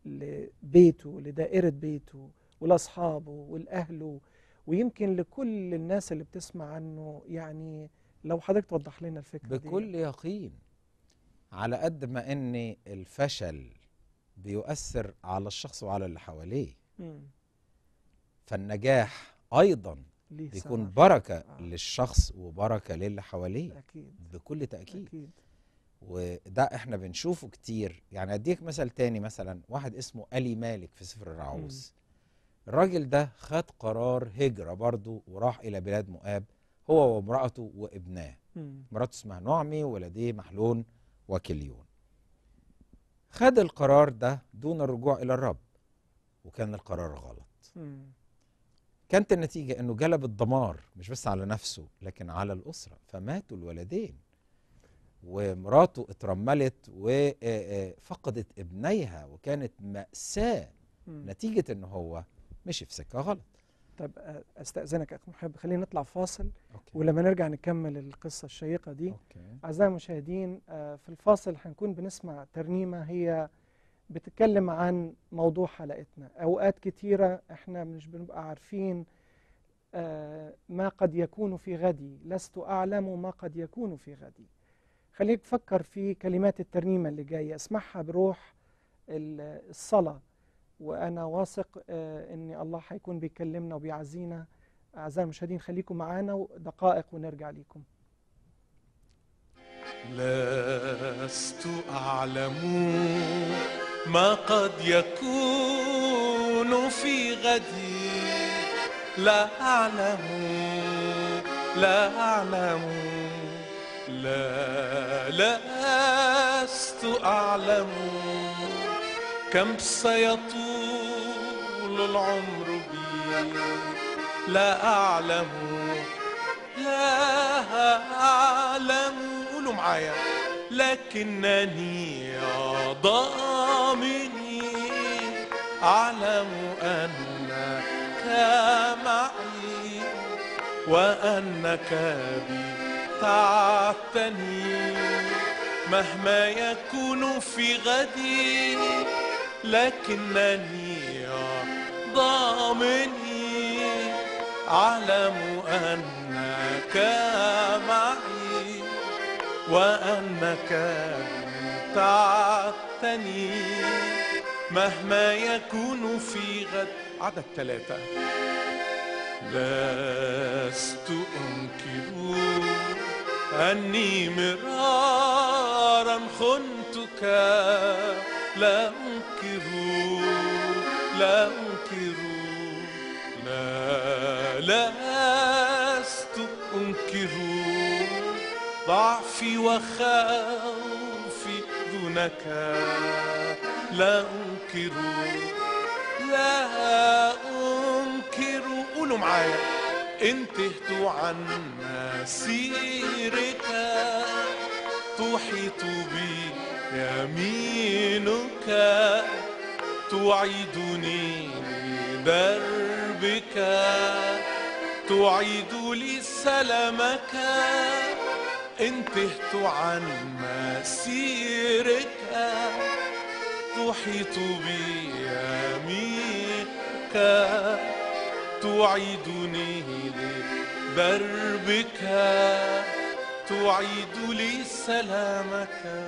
لبيته لدائره بيته ولاصحابه ولاهله ويمكن لكل الناس اللي بتسمع عنه يعني لو حضرتك توضح لنا الفكره بكل دي. يقين على قد ما ان الفشل بيؤثر على الشخص وعلى اللي حواليه م. فالنجاح ايضا بيكون بركة آه. للشخص وبركة للي حواليه أكيد. بكل تأكيد أكيد. وده احنا بنشوفه كتير يعني اديك مثل تاني مثلا واحد اسمه ألي مالك في سفر الرعوز الراجل ده خد قرار هجرة برضه وراح إلى بلاد مؤاب هو آه. وامرأته وابناه مراته اسمها نعمي ولديه محلون وكليون خد القرار ده دون الرجوع إلى الرب وكان القرار غلط كانت النتيجة أنه جلب الدمار مش بس على نفسه لكن على الأسرة فماتوا الولدين ومراته اترملت وفقدت ابنيها وكانت مأساة نتيجة أنه هو مشي في سكة غلط طب استاذنك اخ محب خلينا نطلع فاصل أوكي. ولما نرجع نكمل القصه الشيقه دي اعزائي المشاهدين في الفاصل هنكون بنسمع ترنيمه هي بتتكلم عن موضوع حلقتنا أوقات كتيرة احنا مش بنبقى عارفين آه، ما قد يكون في غدي لست أعلم ما قد يكون في غدي خليك تفكر في كلمات الترنيمة اللي جاية اسمعها بروح الصلاة وأنا واثق آه، أن الله هيكون بيكلمنا وبيعزينا أعزائي المشاهدين خليكم معانا دقائق ونرجع ليكم لست أعلم ما قد يكون في غدي لا أعلم لا أعلم لا لست أعلم كم سيطول العمر بي لا أعلم لا أعلم قولوا معايا لكنني ضال ضامني أعلم أنك معي وأنك بي تعبتني مهما يكون في غدي لكنني ضامني أعلم أنك معي وأنك بي واتبعتني مهما يكون في غد عدد ثلاثة لست أنكر أني مرارا خنتك لا أنكر لا أنكر لا لست أنكر ضعفي وخاوتي دونك لا أنكر لا أنكر قولوا معايا انتهت عن مسيرك تحيط بي يمينك تعيدني لدربك تعيد لي سلامك انتهتوا عن مسيرتها تحيط بيمينك تعيدني لدربك تعيد لي سلامك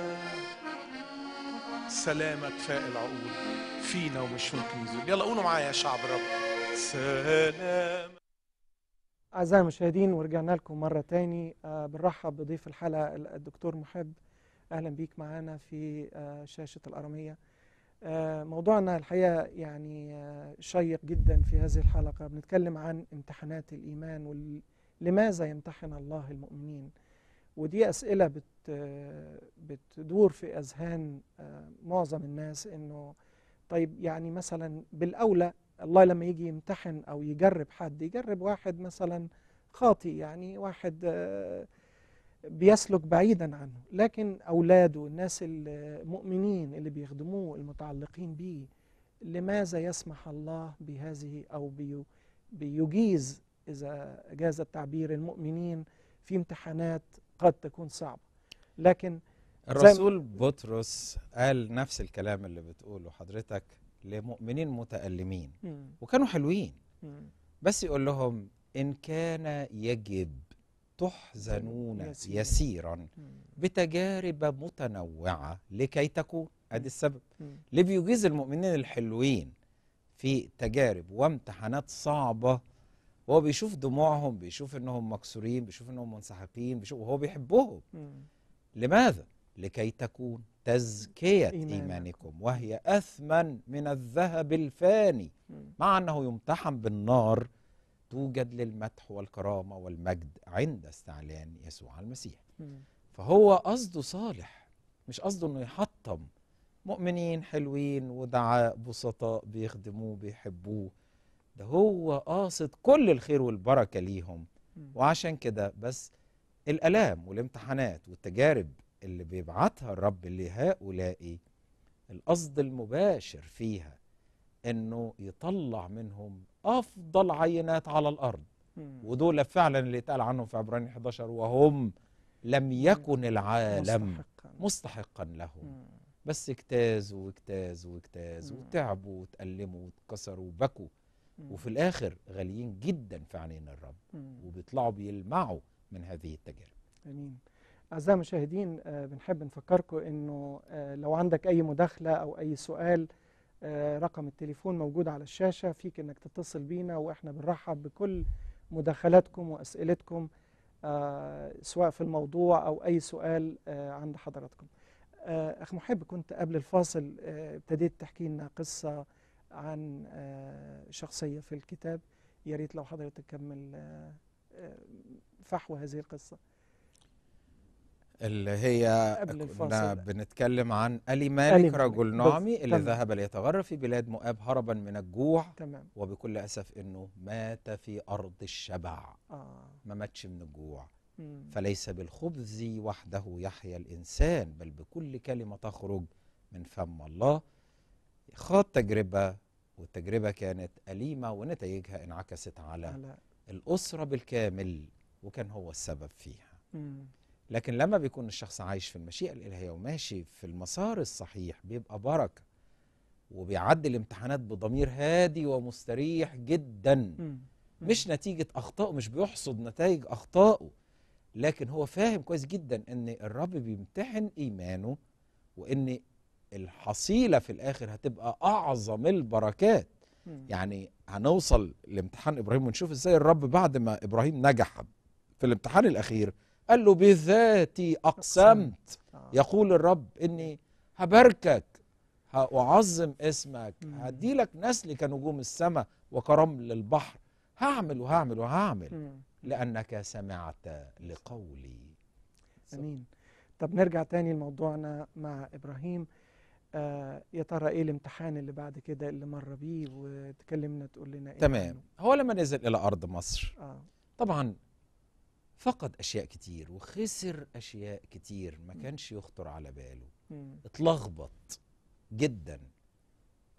سلامك فائل العقول فينا ومش ممكن يزول يلا قولوا معايا يا شعب رب سلام أعزائي المشاهدين ورجعنا لكم مرة تاني آه، بنرحب بضيف الحلقة الدكتور محب أهلا بيك معانا في آه، شاشة الأرامية آه، موضوعنا الحقيقة يعني شيق جدا في هذه الحلقة بنتكلم عن امتحانات الإيمان ولماذا يمتحن الله المؤمنين ودي أسئلة بت بتدور في أذهان معظم الناس إنه طيب يعني مثلا بالأولى الله لما يجي يمتحن أو يجرب حد يجرب واحد مثلا خاطي يعني واحد آه، بيسلك بعيدا عنه لكن أولاده الناس المؤمنين اللي بيخدموه المتعلقين به لماذا يسمح الله بهذه أو بيجيز إذا جاز التعبير المؤمنين في امتحانات قد تكون صعبة لكن الرسول بطرس قال نفس الكلام اللي بتقوله حضرتك لمؤمنين متألمين وكانوا حلوين بس يقول لهم إن كان يجب تحزنون يسيرا بتجارب متنوعة لكي تكون أدي السبب ليه بيجيز المؤمنين الحلوين في تجارب وامتحانات صعبة وهو بيشوف دموعهم بيشوف انهم مكسورين بيشوف انهم منسحقين بيشوف وهو بيحبهم مم. لماذا لكي تكون تزكية إيمانكم وهي أثمن من الذهب الفاني مع أنه يمتحن بالنار توجد للمدح والكرامة والمجد عند استعلان يسوع المسيح فهو قصده صالح مش قصده أنه يحطم مؤمنين حلوين ودعاء بسطاء بيخدموه بيحبوه ده هو قاصد كل الخير والبركة ليهم وعشان كده بس الألام والامتحانات والتجارب اللي بيبعتها الرب لهؤلاء القصد المباشر فيها انه يطلع منهم افضل عينات على الارض ودول فعلا اللي اتقال عنهم في عبراني 11 وهم لم يكن العالم مستحقا, مستحقا لهم بس اجتازوا واجتازوا واجتازوا وتعبوا وتألموا واتكسروا وبكوا وفي الاخر غاليين جدا في عينين الرب وبيطلعوا بيلمعوا من هذه التجارب امين أعزائي المشاهدين آه، بنحب نفكركم أنه آه، لو عندك أي مداخلة أو أي سؤال آه، رقم التليفون موجود على الشاشة فيك أنك تتصل بينا وإحنا بنرحب بكل مداخلاتكم وأسئلتكم سواء في الموضوع أو أي سؤال عند حضراتكم أخ محب كنت قبل الفاصل ابتديت تحكي لنا قصة عن شخصية في الكتاب يا ريت لو حضرتك تكمل فحوى هذه القصة اللي هي قبل كنا بنتكلم عن ألي مالك مالك رجل نعمي اللي تمام. ذهب ليتغرى في بلاد مؤاب هربا من الجوع تمام. وبكل أسف أنه مات في أرض الشبع آه. ما ماتش من الجوع مم. فليس بالخبز وحده يحيا الإنسان بل بكل كلمة تخرج من فم الله خاض تجربة والتجربة كانت أليمة ونتائجها انعكست على, على الأسرة بالكامل وكان هو السبب فيها مم. لكن لما بيكون الشخص عايش في المشيئة الإلهية وماشي في المسار الصحيح بيبقى بركة وبيعدي الامتحانات بضمير هادي ومستريح جدا مش نتيجة أخطائه مش بيحصد نتائج أخطائه لكن هو فاهم كويس جدا ان الرب بيمتحن ايمانه وان الحصيله في الاخر هتبقى اعظم البركات يعني هنوصل لامتحان ابراهيم ونشوف ازاي الرب بعد ما ابراهيم نجح في الامتحان الاخير قال له بذاتي أقسمت آه. يقول الرب إني هباركك هأعظم اسمك هديلك نسل كنجوم السماء وكرمل البحر هعمل وهعمل وهعمل لأنك سمعت لقولي أمين طب نرجع تاني لموضوعنا مع إبراهيم آه يا ترى ايه الامتحان اللي بعد كده اللي مر بيه وتكلمنا تقول لنا ايه تمام هو لما نزل الى ارض مصر آه. طبعا فقد اشياء كتير وخسر اشياء كتير ما كانش يخطر على باله اتلخبط جدا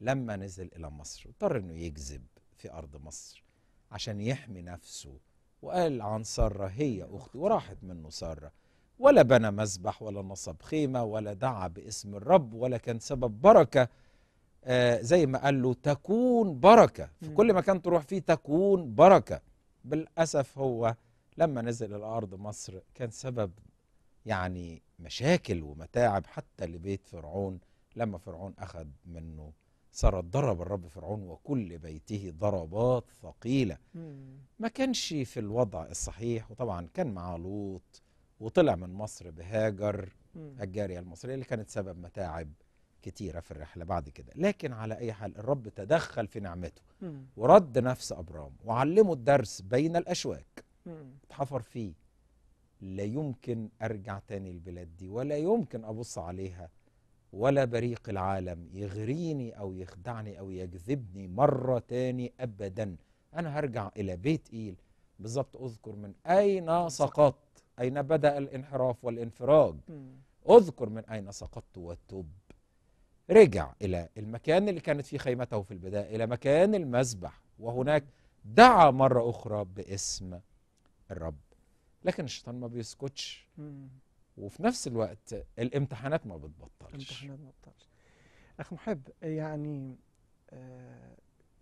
لما نزل الى مصر اضطر انه يكذب في ارض مصر عشان يحمي نفسه وقال عن ساره هي اختي وراحت منه ساره ولا بنى مذبح ولا نصب خيمه ولا دعا باسم الرب ولا كان سبب بركه آه زي ما قال له تكون بركه في كل مكان تروح فيه تكون بركه بالاسف هو لما نزل الأرض مصر كان سبب يعني مشاكل ومتاعب حتى لبيت فرعون لما فرعون أخذ منه صارت ضرب الرب فرعون وكل بيته ضربات ثقيلة ما كانش في الوضع الصحيح وطبعا كان معاه لوط وطلع من مصر بهاجر الجارية المصرية اللي كانت سبب متاعب كتيرة في الرحلة بعد كده لكن على أي حال الرب تدخل في نعمته ورد نفس أبرام وعلمه الدرس بين الأشواك اتحفر فيه لا يمكن ارجع تاني البلاد دي ولا يمكن ابص عليها ولا بريق العالم يغريني او يخدعني او يجذبني مره تاني ابدا انا هرجع الى بيت ايل بالظبط اذكر من اين سقطت اين بدا الانحراف والانفراج اذكر من اين سقطت وتب رجع الى المكان اللي كانت فيه خيمته في البدايه الى مكان المسبح وهناك دعا مره اخرى باسم الرب لكن الشيطان ما بيسكتش وفي نفس الوقت الامتحانات ما بتبطلش الامتحانات ما بتبطلش اخ محب يعني آه،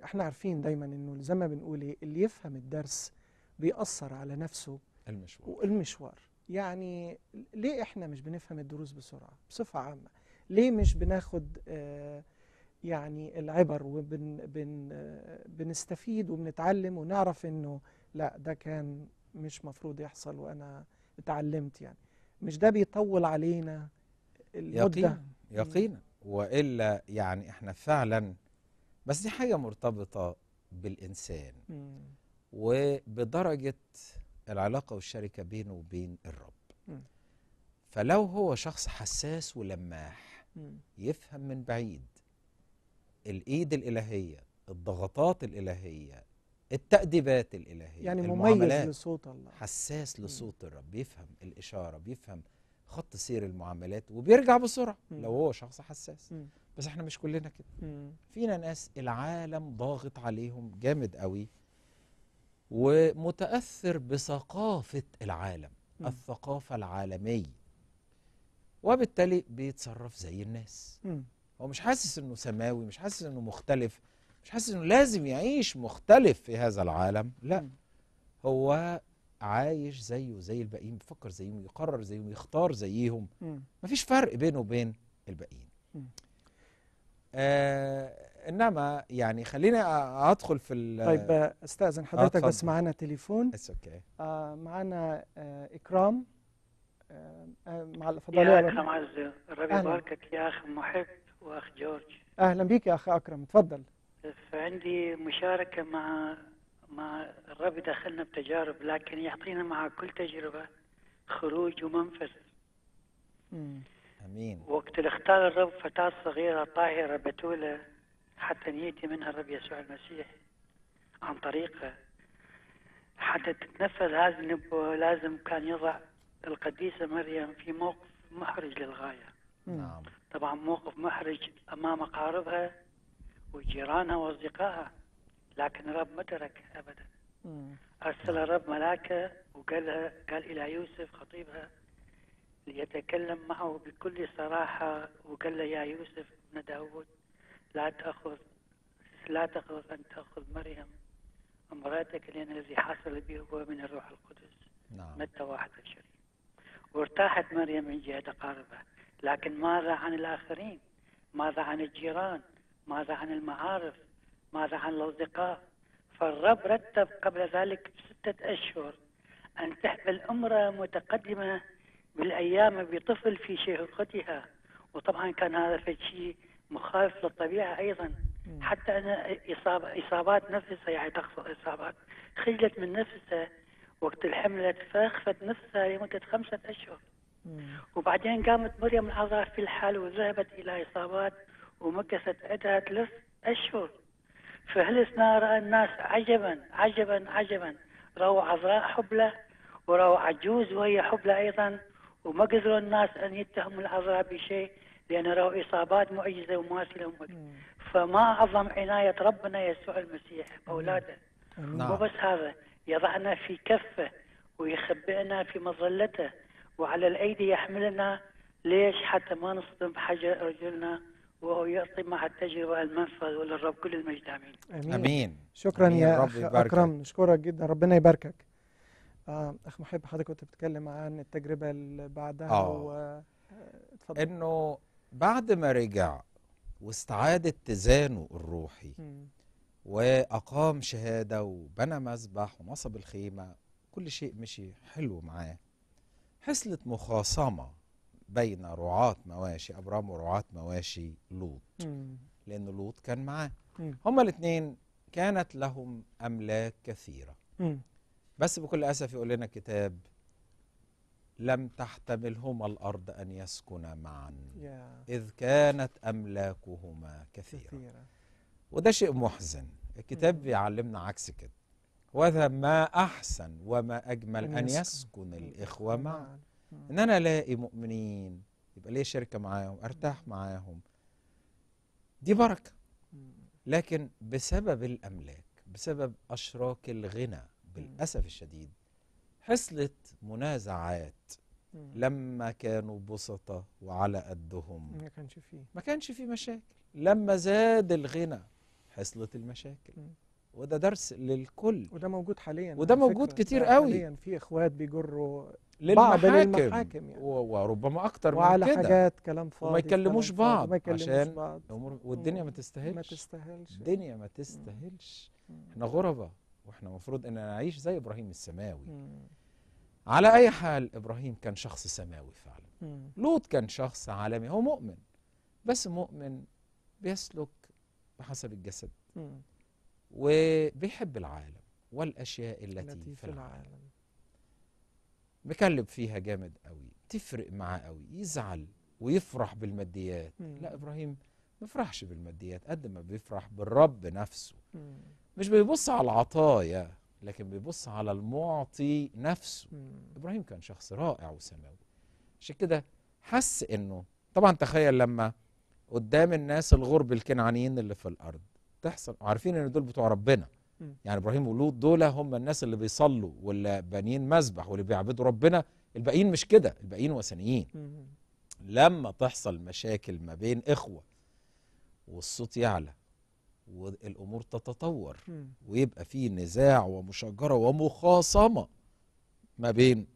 احنا عارفين دايما انه زي ما بنقول ايه اللي يفهم الدرس بيأثر على نفسه المشوار والمشوار يعني ليه احنا مش بنفهم الدروس بسرعه بصفه عامه ليه مش بناخد آه، يعني العبر وبن بن آه، بنستفيد وبنتعلم ونعرف انه لا ده كان مش مفروض يحصل وانا اتعلمت يعني مش ده بيطول علينا المده يقينا يقينا والا يعني احنا فعلا بس دي حاجه مرتبطه بالانسان مم. وبدرجه العلاقه والشركه بينه وبين الرب مم. فلو هو شخص حساس ولماح مم. يفهم من بعيد الايد الالهيه الضغطات الالهيه التأديبات الإلهية يعني مميز لصوت الله حساس لصوت الرب بيفهم الإشارة بيفهم خط سير المعاملات وبيرجع بسرعة لو هو شخص حساس بس احنا مش كلنا كده فينا ناس العالم ضاغط عليهم جامد قوي ومتأثر بثقافة العالم الثقافة العالمية وبالتالي بيتصرف زي الناس هو مش حاسس انه سماوي مش حاسس انه مختلف مش حاسس انه لازم يعيش مختلف في هذا العالم لا هو عايش زيه زي الباقيين بيفكر زيهم يقرر زيهم يختار زيهم مفيش فرق بينه وبين الباقيين آه انما يعني خليني ادخل في طيب استاذن آه، حضرتك بس معانا تليفون اتس اوكي آه معانا آه اكرام آه، آه، مع الفضل يا اكرم عز ربي يباركك يا اخ محب واخ جورج اهلا بيك يا اخ اكرم اتفضل فعندي مشاركة مع مع الرب دخلنا بتجارب لكن يعطينا مع كل تجربة خروج ومنفذ امين وقت اللي اختار الرب فتاة صغيرة طاهرة بتولة حتى نيتي منها الرب يسوع المسيح عن طريقه حتى تتنفذ هذه النبوة لازم كان يضع القديسة مريم في موقف محرج للغاية نعم طبعا موقف محرج أمام أقاربها وجيرانها واصدقائها لكن الرب ما ترك ابدا ارسل الرب ملاكه وقالها قال الى يوسف خطيبها ليتكلم معه بكل صراحه وقال له يا يوسف ابن داود لا تاخذ لا تخف ان تاخذ مريم امراتك لان الذي حصل به هو من الروح القدس نعم متى 21 وارتاحت مريم من جهه اقاربها لكن ماذا عن الاخرين؟ ماذا عن الجيران؟ ماذا عن المعارف ماذا عن الأصدقاء فالرب رتب قبل ذلك بستة أشهر أن تحمل أمرة متقدمة بالأيام بطفل في شيخوختها وطبعا كان هذا شيء مخالف للطبيعة أيضا حتى أن إصابة إصابات نفسها يعني تقصد إصابات خجلت من نفسها وقت الحملة فأخفت نفسها لمدة خمسة أشهر وبعدين قامت مريم العذراء في الحال وذهبت إلى إصابات ومكثت عدها ثلاث أشهر فهل فهلسنا رأى الناس عجبا عجبا عجبا رأوا عذراء حبلة ورأوا عجوز وهي حبلة أيضا وما قدروا الناس أن يتهموا العذراء بشيء لأن رأوا إصابات معجزة ومماثله فما أعظم عناية ربنا يسوع المسيح بأولاده نعم. مو بس هذا يضعنا في كفه ويخبئنا في مظلته وعلى الأيدي يحملنا ليش حتى ما نصدم بحجر رجلنا وهو يعطي مع التجربة المنفذ وللرب كل المجد آمين آمين, أمين. شكرا أمين يا أخ أكرم نشكرك جدا ربنا يباركك آه أخ محب حضرتك كنت بتتكلم عن التجربة اللي بعدها آه. آه، إنه بعد ما رجع واستعاد اتزانه الروحي م. وأقام شهادة وبنى مسبح ونصب الخيمة كل شيء مشي حلو معاه حصلت مخاصمة بين رعاة مواشي أبرام ورعاة مواشي لوط لأن لوط كان معاه هما الاثنين كانت لهم أملاك كثيرة بس بكل أسف يقول لنا كتاب لم تحتملهما الأرض أن يسكنا معا إذ كانت أملاكهما كثيرة, كثيرة. وده شيء محزن الكتاب بيعلمنا عكس كده وهذا ما أحسن وما أجمل أن يسكن الإخوة معا ان انا الاقي مؤمنين يبقى ليه شركه معاهم ارتاح معاهم دي بركه لكن بسبب الاملاك بسبب اشراك الغنى بالاسف الشديد حصلت منازعات لما كانوا بسطة وعلى قدهم ما كانش فيه ما كانش فيه مشاكل لما زاد الغنى حصلت المشاكل وده درس للكل وده موجود حاليا وده موجود كتير قوي حاليا في اخوات بيجروا للمحاكم, للمحاكم يعني. وربما اكتر وعلى من كده حاجات كلام فاضي وما يكلموش بعض ما يكلموش عشان بعض. الامور والدنيا ما تستاهلش ما تستاهلش الدنيا ما تستاهلش احنا غربة واحنا المفروض ان نعيش زي ابراهيم السماوي مم. على اي حال ابراهيم كان شخص سماوي فعلا مم. لوط كان شخص عالمي هو مؤمن بس مؤمن بيسلك بحسب الجسد مم. وبيحب العالم والاشياء التي في العالم مكلب فيها جامد قوي تفرق معاه قوي يزعل ويفرح بالماديات لا ابراهيم ما يفرحش بالماديات قد ما بيفرح بالرب نفسه مم. مش بيبص على العطايا لكن بيبص على المعطي نفسه مم. ابراهيم كان شخص رائع وسماوي عشان كده حس انه طبعا تخيل لما قدام الناس الغرب الكنعانيين اللي في الارض تحصل عارفين ان دول بتوع ربنا يعني ابراهيم ولوط دول هم الناس اللي بيصلوا واللي بانيين مذبح واللي بيعبدوا ربنا الباقيين مش كده الباقيين وثنيين لما تحصل مشاكل ما بين اخوه والصوت يعلى والامور تتطور ويبقى في نزاع ومشاجره ومخاصمه ما بين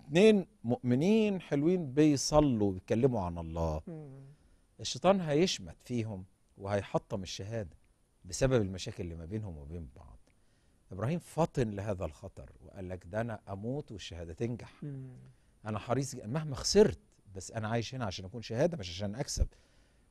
اتنين مؤمنين حلوين بيصلوا ويتكلموا عن الله الشيطان هيشمت فيهم وهيحطم الشهاده بسبب المشاكل اللي ما بينهم وبين بعض ابراهيم فطن لهذا الخطر وقال لك ده انا اموت والشهاده تنجح انا حريص مهما خسرت بس انا عايش هنا عشان اكون شهاده مش عشان اكسب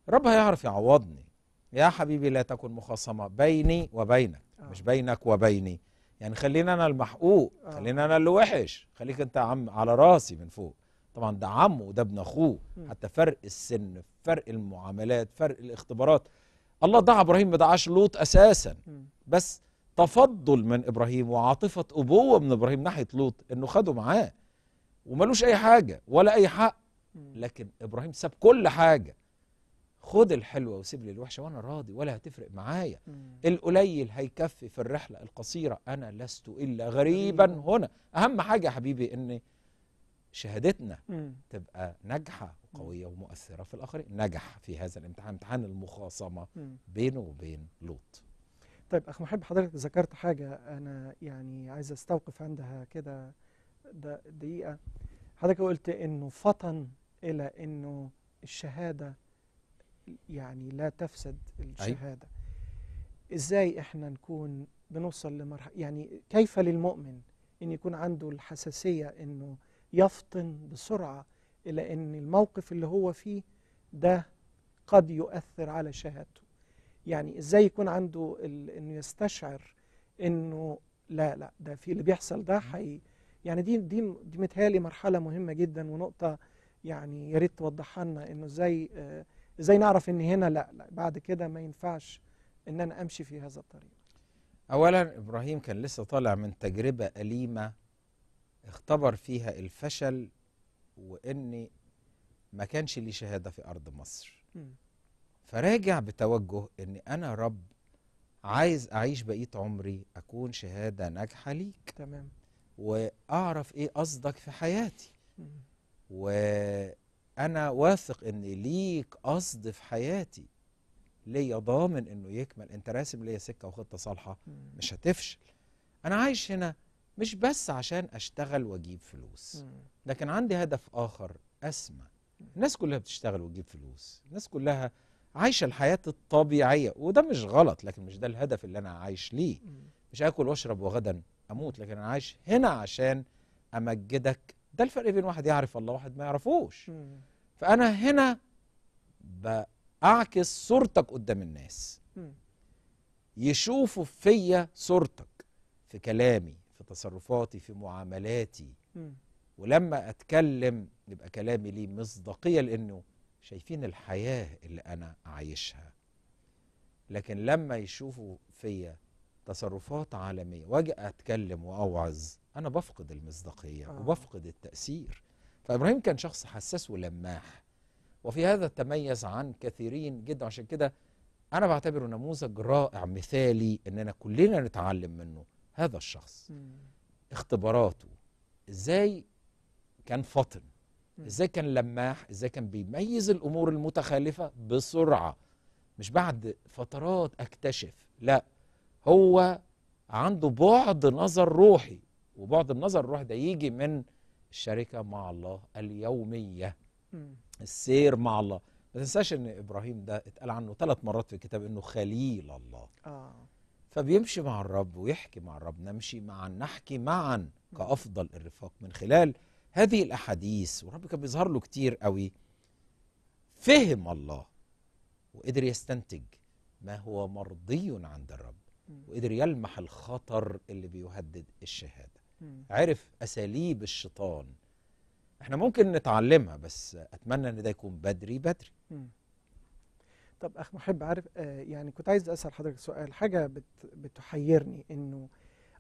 ربها يعرف يعوضني يا حبيبي لا تكن مخاصمه بيني وبينك آه. مش بينك وبيني يعني خلينا انا المحقوق آه. خلينا انا اللي وحش خليك انت عم على راسي من فوق طبعا ده عمه وده ابن اخوه حتى فرق السن فرق المعاملات فرق الاختبارات الله دعا ابراهيم ما دعاش لوط اساسا بس تفضل من ابراهيم وعاطفه ابوه من ابراهيم ناحيه لوط انه خده معاه وملوش اي حاجه ولا اي حق لكن ابراهيم ساب كل حاجه خد الحلوة وسيب لي الوحشة وأنا راضي ولا هتفرق معايا القليل هيكفي في الرحلة القصيرة أنا لست إلا غريبا هنا أهم حاجة يا حبيبي إن شهادتنا تبقى ناجحة قوية ومؤثرة في الآخرين نجح في هذا الامتحان امتحان المخاصمة بينه وبين لوط طيب أخ محب حضرتك ذكرت حاجة أنا يعني عايز أستوقف عندها كده دقيقة حضرتك قلت إنه فطن إلى إنه الشهادة يعني لا تفسد الشهادة أي. إزاي إحنا نكون بنوصل لمرحلة يعني كيف للمؤمن إن يكون عنده الحساسية إنه يفطن بسرعة إلى أن الموقف اللي هو فيه ده قد يؤثر على شهادته يعني إزاي يكون عنده أنه يستشعر أنه لا لا ده في اللي بيحصل ده حقيقي يعني دي دي دي متهيألي مرحلة مهمة جدا ونقطة يعني يا ريت توضحها لنا انه ازاي آه، ازاي نعرف ان هنا لا لا بعد كده ما ينفعش ان انا امشي في هذا الطريق. اولا ابراهيم كان لسه طالع من تجربة أليمة اختبر فيها الفشل وإني ما كانش لي شهادة في أرض مصر فراجع بتوجه إن أنا رب عايز أعيش بقية عمري أكون شهادة ناجحة ليك تمام وأعرف إيه قصدك في حياتي وأنا واثق إن ليك قصد في حياتي ليا ضامن إنه يكمل أنت راسم ليا سكة وخطة صالحة مش هتفشل أنا عايش هنا مش بس عشان اشتغل واجيب فلوس لكن عندي هدف اخر اسمى الناس كلها بتشتغل وتجيب فلوس الناس كلها عايشه الحياه الطبيعيه وده مش غلط لكن مش ده الهدف اللي انا عايش ليه مش اكل واشرب وغدا اموت لكن انا عايش هنا عشان امجدك ده الفرق بين واحد يعرف الله وواحد ما يعرفوش فانا هنا بعكس صورتك قدام الناس يشوفوا فيا صورتك في كلامي تصرفاتي في معاملاتي م. ولما اتكلم يبقى كلامي ليه مصداقيه لانه شايفين الحياه اللي انا عايشها لكن لما يشوفوا فيا تصرفات عالميه واجي اتكلم واوعظ انا بفقد المصداقيه آه. وبفقد التاثير فابراهيم كان شخص حساس ولماح وفي هذا تميز عن كثيرين جدا عشان كده انا بعتبره نموذج رائع مثالي اننا كلنا نتعلم منه هذا الشخص اختباراته ازاي كان فطن ازاي كان لماح ازاي كان بيميز الامور المتخالفه بسرعه مش بعد فترات اكتشف لا هو عنده بعد نظر روحي وبعد النظر الروحي ده يجي من الشركه مع الله اليوميه السير مع الله ما تنساش ان ابراهيم ده اتقال عنه ثلاث مرات في الكتاب انه خليل الله آه. فبيمشي مع الرب ويحكي مع الرب نمشي معا نحكي معا كأفضل الرفاق من خلال هذه الأحاديث والرب كان بيظهر له كتير قوي فهم الله وقدر يستنتج ما هو مرضي عند الرب وقدر يلمح الخطر اللي بيهدد الشهادة عرف أساليب الشيطان احنا ممكن نتعلمها بس أتمنى أن ده يكون بدري بدري طب اخ محب عارف آه يعني كنت عايز اسال حضرتك سؤال حاجه بت بتحيرني انه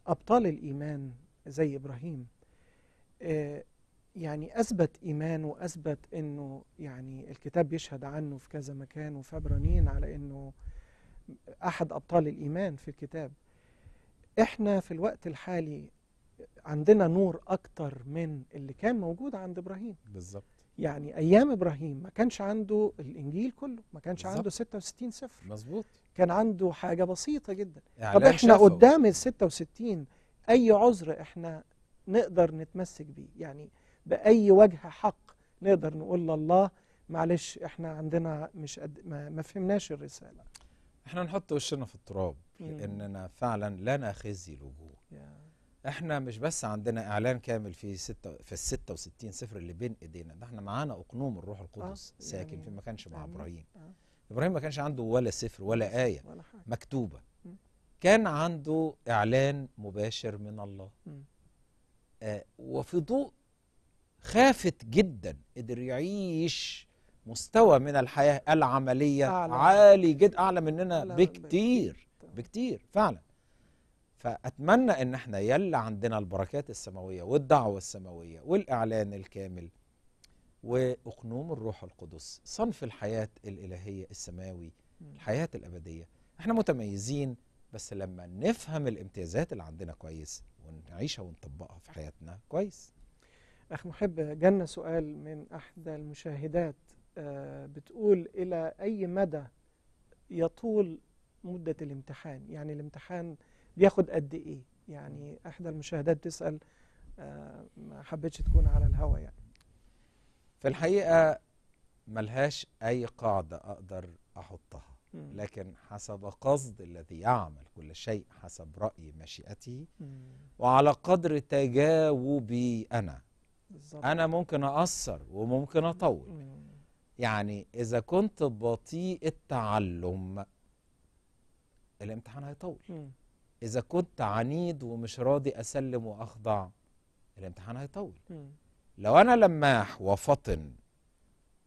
ابطال الايمان زي ابراهيم آه يعني اثبت ايمانه واثبت انه يعني الكتاب يشهد عنه في كذا مكان وفي عبرانيين على انه احد ابطال الايمان في الكتاب احنا في الوقت الحالي عندنا نور اكتر من اللي كان موجود عند ابراهيم بالظبط يعني ايام ابراهيم ما كانش عنده الانجيل كله ما كانش بالزبط. عنده 66 سفر مظبوط كان عنده حاجه بسيطه جدا يعني طب احنا شافه. قدام ال 66 اي عذر احنا نقدر نتمسك بيه يعني باي وجه حق نقدر نقول لله معلش احنا عندنا مش قد ما, ما فهمناش الرساله احنا نحط وشنا في التراب لاننا فعلا لا ناخذ الوجوه yeah. احنا مش بس عندنا اعلان كامل في ستة في ال 66 صفر اللي بين ايدينا ده احنا معانا اقنوم الروح القدس آه. ساكن في ما كانش مع ابراهيم آه. ابراهيم ما كانش عنده ولا صفر ولا ايه ولا حاجة. مكتوبه م. كان عنده اعلان مباشر من الله آه وفي ضوء خافت جدا قدر يعيش مستوى من الحياه العمليه أعلى. عالي جدا اعلى مننا أعلى بكتير بكتير فعلا فأتمنى إن احنا يلا عندنا البركات السماوية والدعوة السماوية والإعلان الكامل وأقنوم الروح القدس صنف الحياة الإلهية السماوي الحياة الأبدية احنا متميزين بس لما نفهم الامتيازات اللي عندنا كويس ونعيشها ونطبقها في حياتنا كويس أخ محب جانا سؤال من أحدى المشاهدات آه، بتقول إلى أي مدى يطول مدة الامتحان يعني الامتحان بياخد قد ايه يعني احدى المشاهدات تسال آه، ما حبيتش تكون على الهوا يعني في الحقيقه ملهاش اي قاعده اقدر احطها لكن حسب قصد الذي يعمل كل شيء حسب رأي مشيئته وعلى قدر تجاوبي أنا بالزبط. أنا ممكن اقصر وممكن أطول يعني إذا كنت بطيء التعلم الامتحان هيطول مم. اذا كنت عنيد ومش راضي اسلم واخضع الامتحان هيطول لو انا لماح وفطن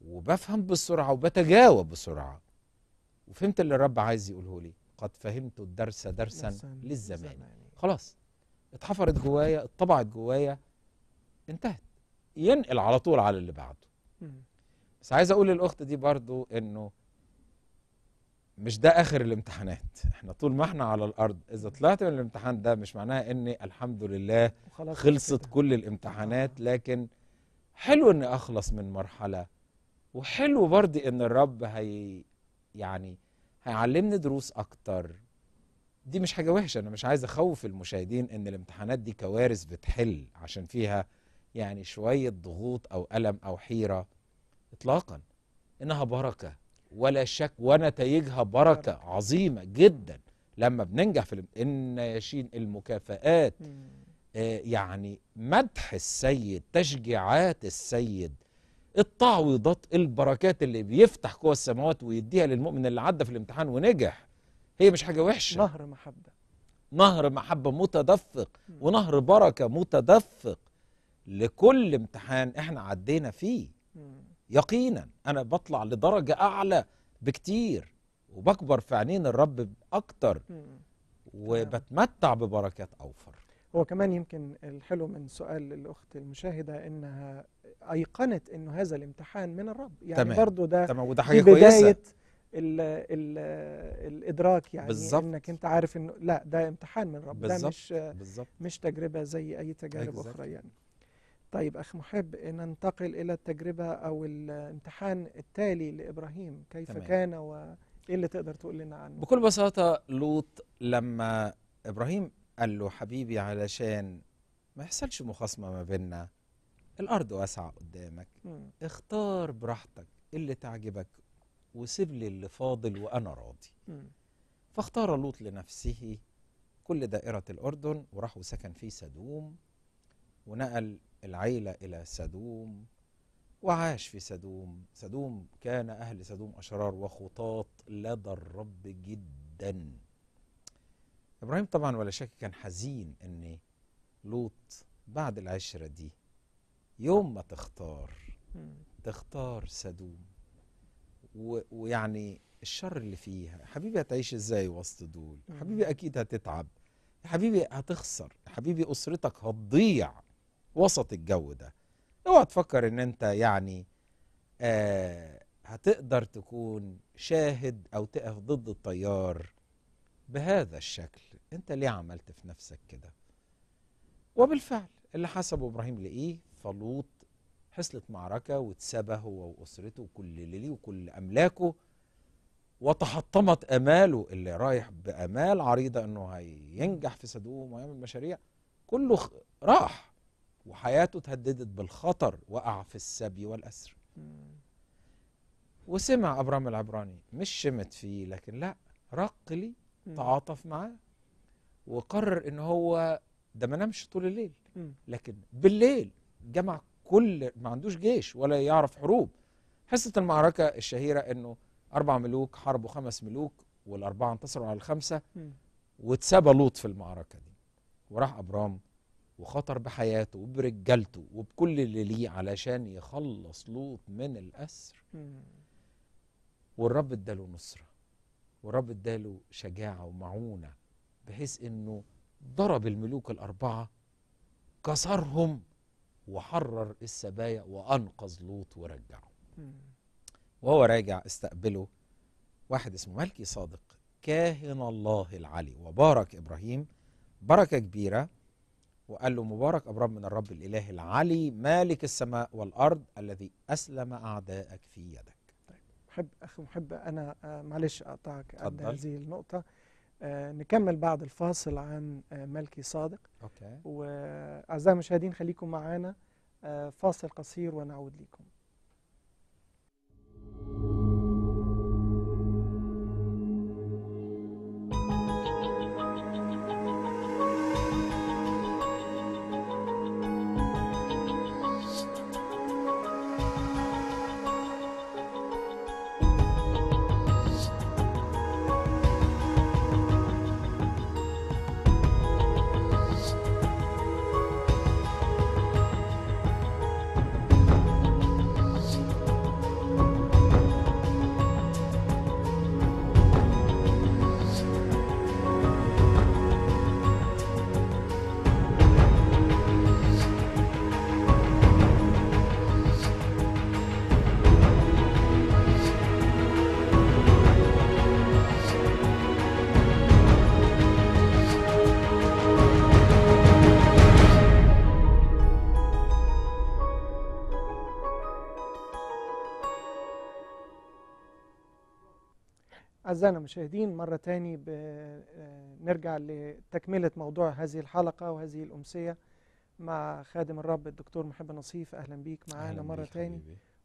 وبفهم بسرعه وبتجاوب بسرعه وفهمت اللي الرب عايز يقوله لي قد فهمت الدرس درسا للزمان خلاص اتحفرت جوايا اتطبعت جوايا انتهت ينقل على طول على اللي بعده بس عايز اقول للاخت دي برضو انه مش ده اخر الامتحانات احنا طول ما احنا على الارض اذا طلعت من الامتحان ده مش معناها ان الحمد لله خلصت كل الامتحانات لكن حلو اني اخلص من مرحله وحلو برضه ان الرب هي يعني هيعلمني دروس اكتر دي مش حاجه وحشه انا مش عايز اخوف المشاهدين ان الامتحانات دي كوارث بتحل عشان فيها يعني شويه ضغوط او الم او حيره اطلاقا انها بركه ولا شك ونتائجها بركة عظيمة جدا لما بننجح في النياشين المكافآت آه يعني مدح السيد تشجيعات السيد التعويضات البركات اللي بيفتح قوى السماوات ويديها للمؤمن اللي عدى في الامتحان ونجح هي مش حاجة وحشة نهر محبة نهر محبة متدفق ونهر بركة متدفق لكل امتحان احنا عدينا فيه يقينا انا بطلع لدرجه اعلى بكتير وبكبر في عينين الرب اكتر وبتمتع ببركات اوفر هو كمان يمكن الحلو من سؤال الاخت المشاهده انها ايقنت انه هذا الامتحان من الرب يعني تمام. برضو ده تمام وده حاجه كويسه الـ الـ الادراك يعني بالزبط. انك انت عارف انه لا ده امتحان من الرب ده مش بالزبط. مش تجربه زي اي تجارب اخرى يعني طيب أخ محب ننتقل إلى التجربة أو الامتحان التالي لإبراهيم كيف تمام. كان وإيه اللي تقدر تقول لنا عنه بكل بساطة لوط لما إبراهيم قال له حبيبي علشان ما يحصلش مخاصمة ما بيننا الأرض واسعة قدامك م. اختار براحتك اللي تعجبك وسيب لي اللي فاضل وأنا راضي م. فاختار لوط لنفسه كل دائرة الأردن وراح وسكن في سدوم ونقل العيلة إلى سدوم وعاش في سدوم سدوم كان أهل سدوم أشرار وخطاط لدى الرب جدا إبراهيم طبعا ولا شك كان حزين أن لوط بعد العشرة دي يوم ما تختار تختار سدوم ويعني الشر اللي فيها حبيبي هتعيش ازاي وسط دول حبيبي اكيد هتتعب يا حبيبي هتخسر يا حبيبي اسرتك هتضيع وسط الجو ده اوعى تفكر ان انت يعني آه هتقدر تكون شاهد او تقف ضد التيار بهذا الشكل انت ليه عملت في نفسك كده وبالفعل اللي حسبه ابراهيم لايه فلوط حصلت معركه واتسبى هو واسرته وكل ليه وكل املاكه وتحطمت اماله اللي رايح بامال عريضه انه هينجح في صدوم ويعمل مشاريع كله راح وحياته تهددت بالخطر وقع في السبي والأسر وسمع أبرام العبراني مش شمت فيه لكن لا رق لي تعاطف معاه وقرر ان هو ده ما نامش طول الليل لكن بالليل جمع كل ما عندوش جيش ولا يعرف حروب حصة المعركة الشهيرة انه أربع ملوك حاربوا خمس ملوك والأربعة انتصروا على الخمسة واتسابى لوط في المعركة دي وراح أبرام وخطر بحياته وبرجالته وبكل اللي ليه علشان يخلص لوط من الأسر والرب اداله نصرة والرب اداله شجاعة ومعونة بحيث انه ضرب الملوك الأربعة كسرهم وحرر السبايا وأنقذ لوط ورجعه وهو راجع استقبله واحد اسمه ملكي صادق كاهن الله العلي وبارك إبراهيم بركة كبيرة وقال له مبارك أبرام من الرب الإله العلي مالك السماء والأرض الذي أسلم أعدائك في يدك طيب محب أخي محب أنا آه، معلش أقطعك عند هذه النقطة آه نكمل بعد الفاصل عن آه ملكي صادق أوكي وأعزائي المشاهدين خليكم معانا آه فاصل قصير ونعود لكم أعزائنا المشاهدين مرة تاني آه، نرجع لتكملة موضوع هذه الحلقة وهذه الأمسية مع خادم الرب الدكتور محب نصيف أهلا بيك معانا مرة بيك تاني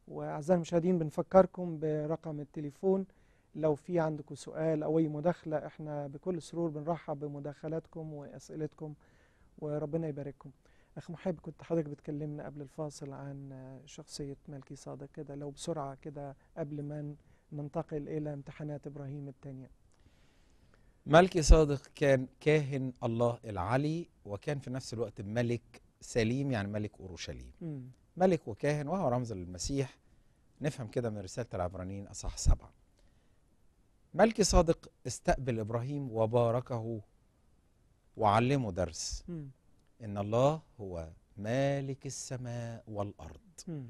وأعزائنا المشاهدين بنفكركم برقم التليفون لو في عندكم سؤال أو أي مداخلة احنا بكل سرور بنرحب بمداخلاتكم وأسئلتكم وربنا يبارككم أخ محب كنت حضرتك بتكلمنا قبل الفاصل عن شخصية ملكي صادق كده لو بسرعة كده قبل ما ننتقل إلى امتحانات إبراهيم الثانية ملكي صادق كان كاهن الله العلي وكان في نفس الوقت ملك سليم يعني ملك أورشليم ملك وكاهن وهو رمز للمسيح نفهم كده من رسالة العبرانيين أصح سبعة ملكي صادق استقبل إبراهيم وباركه وعلمه درس م. إن الله هو مالك السماء والأرض م.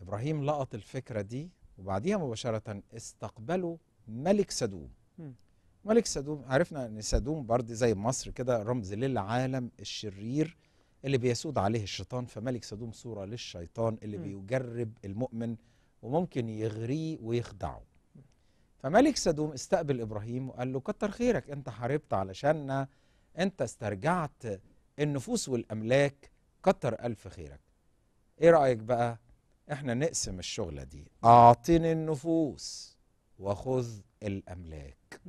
إبراهيم لقط الفكرة دي وبعديها مباشرة استقبلوا ملك سدوم ملك سدوم عرفنا ان سدوم برضه زي مصر كده رمز للعالم الشرير اللي بيسود عليه الشيطان فملك سدوم صورة للشيطان اللي م. بيجرب المؤمن وممكن يغريه ويخدعه فملك سدوم استقبل إبراهيم وقال له كتر خيرك أنت حاربت علشاننا أنت استرجعت النفوس والأملاك كتر ألف خيرك إيه رأيك بقى احنا نقسم الشغلة دي أعطني النفوس وخذ الأملاك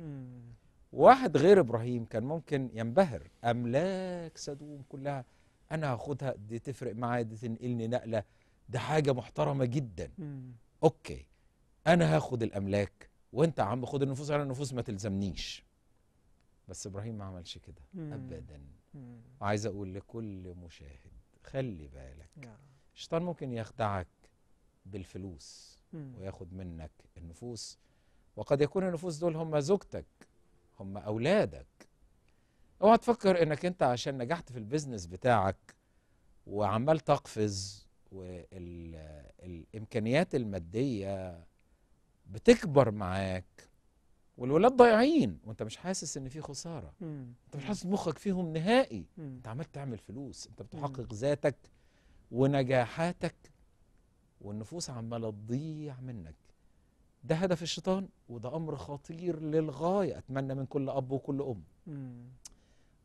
واحد غير إبراهيم كان ممكن ينبهر أملاك سدوم كلها أنا هاخدها دي تفرق معايا دي تنقلني نقلة ده حاجة محترمة جدا مم. أوكي أنا هاخد الأملاك وأنت عم خد النفوس على النفوس ما تلزمنيش بس إبراهيم ما عملش كده مم. أبدا مم. عايز أقول لكل مشاهد خلي بالك الشيطان ممكن يخدعك بالفلوس وياخد منك النفوس وقد يكون النفوس دول هم زوجتك هم اولادك اوعى تفكر انك انت عشان نجحت في البيزنس بتاعك وعمال تقفز والامكانيات الماديه بتكبر معاك والولاد ضايعين وانت مش حاسس ان في خساره مم. انت مش حاسس مخك فيهم نهائي مم. انت عمال تعمل فلوس انت بتحقق ذاتك ونجاحاتك والنفوس عماله تضيع منك ده هدف الشيطان وده امر خطير للغايه اتمنى من كل اب وكل ام مم.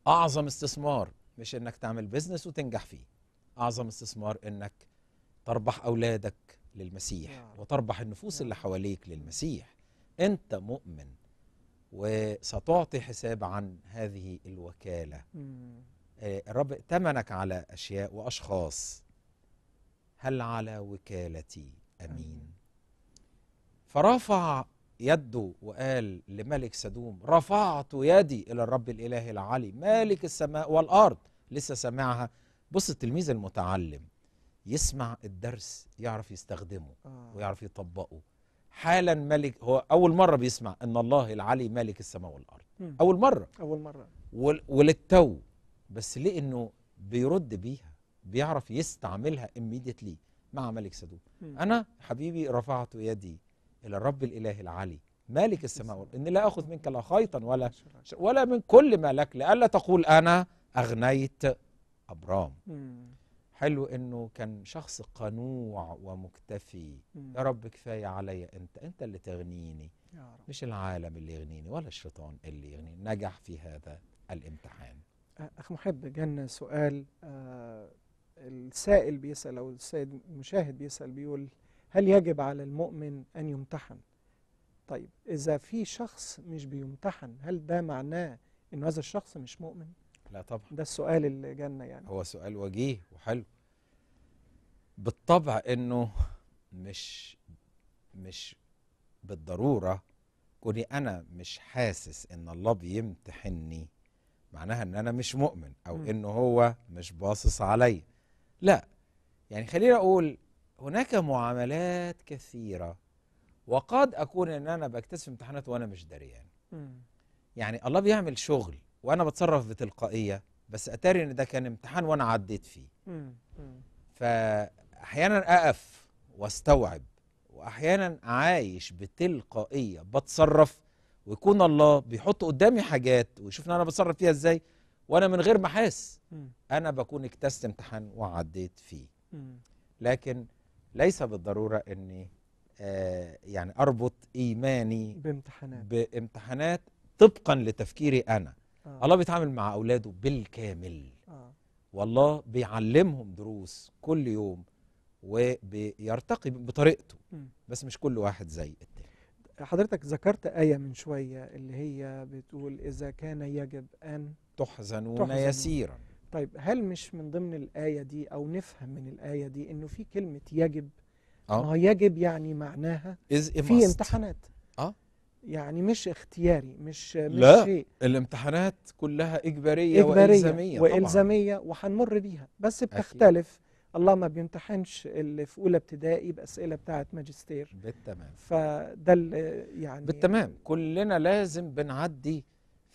اعظم استثمار مش انك تعمل بيزنس وتنجح فيه اعظم استثمار انك تربح اولادك للمسيح yeah. نعم. وتربح النفوس yeah. اللي نعم. حواليك للمسيح انت مؤمن وستعطي حساب عن هذه الوكاله مم. آه، الرب ائتمنك على اشياء واشخاص هل على وكالتي امين فرفع يده وقال لملك سدوم رفعت يدي الى الرب الاله العلي مالك السماء والارض لسه سامعها بص التلميذ المتعلم يسمع الدرس يعرف يستخدمه آه. ويعرف يطبقه حالا ملك هو اول مره بيسمع ان الله العلي مالك السماء والارض اول مره اول مره وللتو بس ليه انه بيرد بيها بيعرف يستعملها immediately مع ملك سدوم أنا حبيبي رفعت يدي إلى الرب الإله العلي مالك السماء والأرض إني لا أخذ منك لا خيطا ولا ولا من كل ما لك لألا تقول أنا أغنيت أبرام حلو إنه كان شخص قنوع ومكتفي يا رب كفاية علي أنت أنت اللي تغنيني يا رب. مش العالم اللي يغنيني ولا الشيطان اللي يغنيني نجح في هذا الامتحان أخ محب جن سؤال آه، السائل بيسأل أو السيد المشاهد بيسأل بيقول هل يجب على المؤمن أن يمتحن طيب إذا في شخص مش بيمتحن هل ده معناه أن هذا الشخص مش مؤمن لا طبعا ده السؤال اللي جالنا يعني هو سؤال وجيه وحلو بالطبع أنه مش مش بالضرورة كوني أنا مش حاسس أن الله بيمتحني معناها ان انا مش مؤمن او م. هو مش باصص عليا لا يعني خلينا أقول هناك معاملات كثيرة وقد أكون إن أنا بكتسب امتحانات وأنا مش دريان يعني. يعني الله بيعمل شغل وأنا بتصرف بتلقائية بس أتاري إن ده كان امتحان وأنا عديت فيه فأحيانا أقف واستوعب وأحيانا عايش بتلقائية بتصرف ويكون الله بيحط قدامي حاجات ويشوفني أنا بتصرف فيها إزاي وانا من غير ما احس انا بكون اجتزت امتحان وعديت فيه لكن ليس بالضروره اني آه يعني اربط ايماني بامتحانات بامتحانات طبقا لتفكيري انا آه. الله بيتعامل مع اولاده بالكامل آه. والله بيعلمهم دروس كل يوم وبيرتقي بطريقته م. بس مش كل واحد زي التاني حضرتك ذكرت آية من شوية اللي هي بتقول إذا كان يجب أن تحزنون, تحزنون يسيرا طيب هل مش من ضمن الآية دي أو نفهم من الآية دي أنه في كلمة يجب أه؟ يجب يعني معناها في امتحانات أه؟ يعني مش اختياري مش, مش لا شيء الامتحانات كلها إجبارية, إجبارية وإلزامية وإلزامية وهنمر بيها بس بتختلف أكيد. الله ما بيمتحنش اللي في اولى ابتدائي باسئله بتاعه ماجستير بالتمام فده يعني بالتمام كلنا لازم بنعدي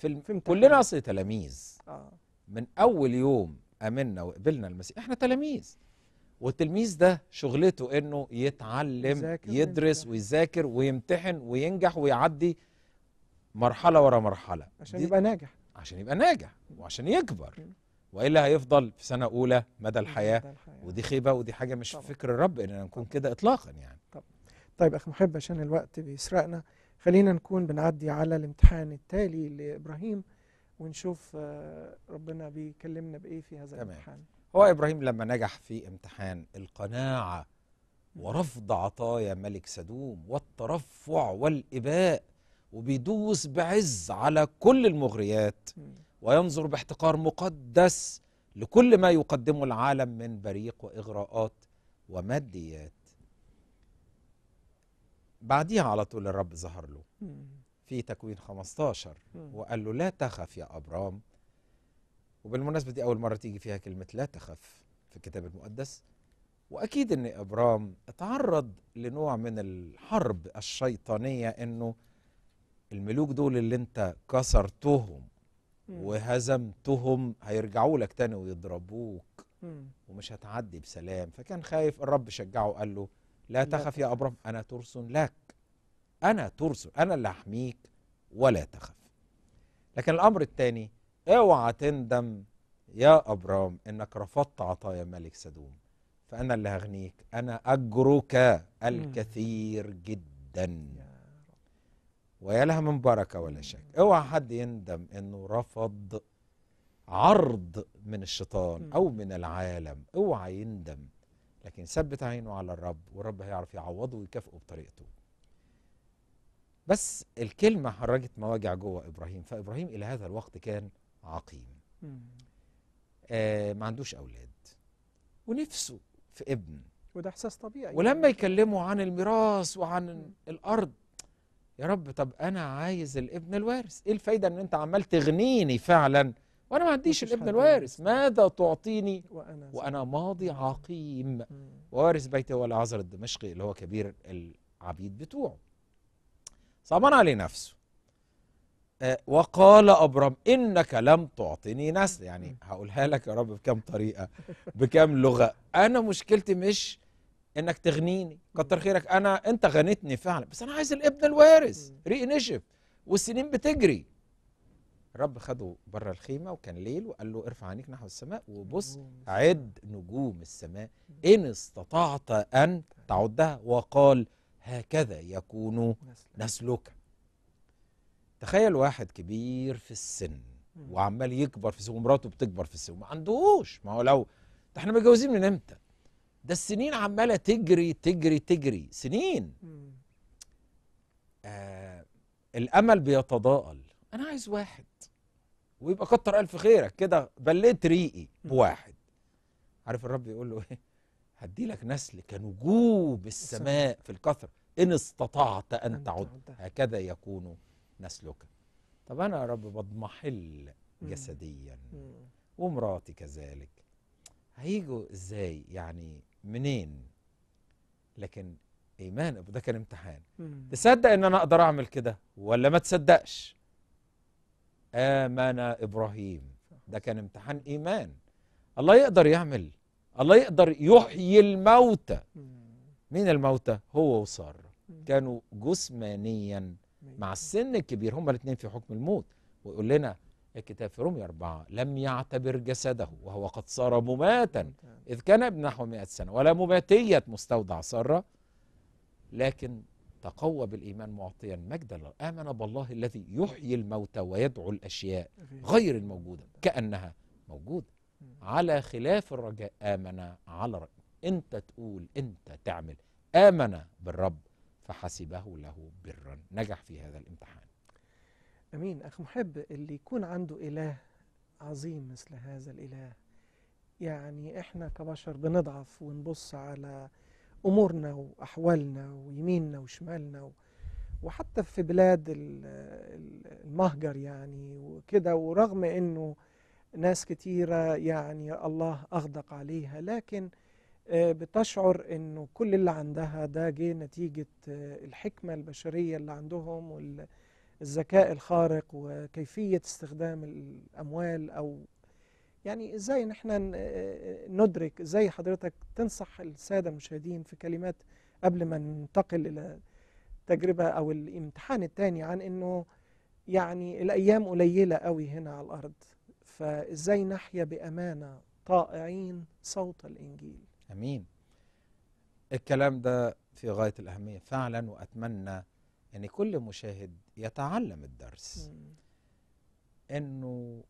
في, في كلنا اصل تلاميذ آه. من اول يوم امنا وقبلنا المسيح احنا تلاميذ والتلميذ ده شغلته انه يتعلم يدرس ويذاكر ويمتحن وينجح ويعدي مرحله ورا مرحله عشان يبقى ناجح عشان يبقى ناجح وعشان يكبر والا هيفضل في سنه اولى مدى الحياه, ودي خيبه ودي حاجه مش طبعا. فكر الرب اننا نكون كده اطلاقا يعني طبعا. طيب اخ محب عشان الوقت بيسرقنا خلينا نكون بنعدي على الامتحان التالي لابراهيم ونشوف آه، ربنا بيكلمنا بايه في هذا تمام. الامتحان هو ابراهيم لما نجح في امتحان القناعه ورفض عطايا ملك سدوم والترفع والاباء وبيدوس بعز على كل المغريات وينظر باحتقار مقدس لكل ما يقدمه العالم من بريق واغراءات وماديات بعديها على طول الرب ظهر له في تكوين 15 وقال له لا تخف يا أبرام وبالمناسبة دي أول مرة تيجي فيها كلمة لا تخف في الكتاب المقدس وأكيد أن أبرام اتعرض لنوع من الحرب الشيطانية أنه الملوك دول اللي أنت كسرتهم وهزمتهم هيرجعوا لك تاني ويضربوك ومش هتعدي بسلام فكان خايف الرب شجعه وقال له لا تخف يا أبرام أنا ترس لك أنا ترس أنا اللي أحميك ولا تخف لكن الأمر الثاني اوعى تندم يا أبرام إنك رفضت عطايا ملك سدوم فأنا اللي هغنيك أنا أجرك الكثير جدا ويا لها من بركة ولا شك اوعى حد يندم إنه رفض عرض من الشيطان أو من العالم اوعى يندم لكن ثبت عينه على الرب والرب هيعرف يعوضه ويكافئه بطريقته بس الكلمة حرجت مواجع جوه إبراهيم فإبراهيم إلى هذا الوقت كان عقيم آه ما عندوش أولاد ونفسه في ابن وده إحساس طبيعي ولما يكلموا عن الميراث وعن مم. الأرض يا رب طب أنا عايز الابن الوارث إيه الفايدة إن أنت عمال تغنيني فعلا وانا ما عنديش الابن الوارث ماذا تعطيني وانا, وأنا ماضي عقيم ووارث بيته والعذر الدمشقي اللي هو كبير العبيد بتوعه صعبان عليه نفسه آه وقال أبرم إنك لم تعطني نسل يعني هقولها لك يا رب بكم طريقة بكم لغة أنا مشكلتي مش إنك تغنيني كتر خيرك أنا أنت غنيتني فعلا بس أنا عايز الابن الوارث ريق نشف والسنين بتجري الرب خده بره الخيمه وكان ليل وقال له ارفع عينيك نحو السماء وبص عد نجوم السماء ان استطعت ان تعدها وقال هكذا يكون نسلك تخيل واحد كبير في السن وعمال يكبر في السن ومراته بتكبر في السن ما عندهوش ما هو لو ده احنا متجوزين من امتى ده السنين عماله تجري تجري تجري سنين آه الامل بيتضاءل انا عايز واحد ويبقى كتر الف خيرك كده بليت ريقي بواحد عارف الرب يقول له ايه هدي لك نسل كنجوم السماء في الكثرة إن استطعت أن تعد هكذا يكون نسلك طب أنا يا رب بضمحل جسديا ومراتي كذلك هيجوا إزاي يعني منين لكن إيمان ده كان امتحان تصدق إن أنا أقدر أعمل كده ولا ما تصدقش آمن إبراهيم ده كان امتحان إيمان الله يقدر يعمل الله يقدر يحيي الموتى مين الموتى هو وسارة كانوا جسمانيا مع السن الكبير هما الاثنين في حكم الموت ويقول لنا الكتاب في رومية أربعة لم يعتبر جسده وهو قد صار مماتا إذ كان ابن نحو مئة سنة ولا مماتية مستودع سارة لكن تقوى بالإيمان معطيا مجدا آمن بالله الذي يحيي الموتى ويدعو الأشياء غير الموجودة كأنها موجودة على خلاف الرجاء آمن على رأي أنت تقول أنت تعمل آمن بالرب فحسبه له برا نجح في هذا الامتحان أمين أخ محب اللي يكون عنده إله عظيم مثل هذا الإله يعني إحنا كبشر بنضعف ونبص على أمورنا وأحوالنا ويميننا وشمالنا وحتى في بلاد المهجر يعني وكده ورغم أنه ناس كتيرة يعني الله أغدق عليها لكن آه، بتشعر أنه كل اللي عندها ده جه نتيجة آه، الحكمة البشرية اللي عندهم والذكاء الخارق وكيفية استخدام الأموال أو يعني ازاي نحن آه، ندرك ازاي حضرتك تنصح الساده المشاهدين في كلمات قبل ما ننتقل الى التجربه او الامتحان الثاني عن انه يعني الايام قليله قوي هنا على الارض فازاي نحيا بامانه طائعين صوت الانجيل امين الكلام ده في غايه الاهميه فعلا واتمنى ان كل مشاهد يتعلم الدرس م. انه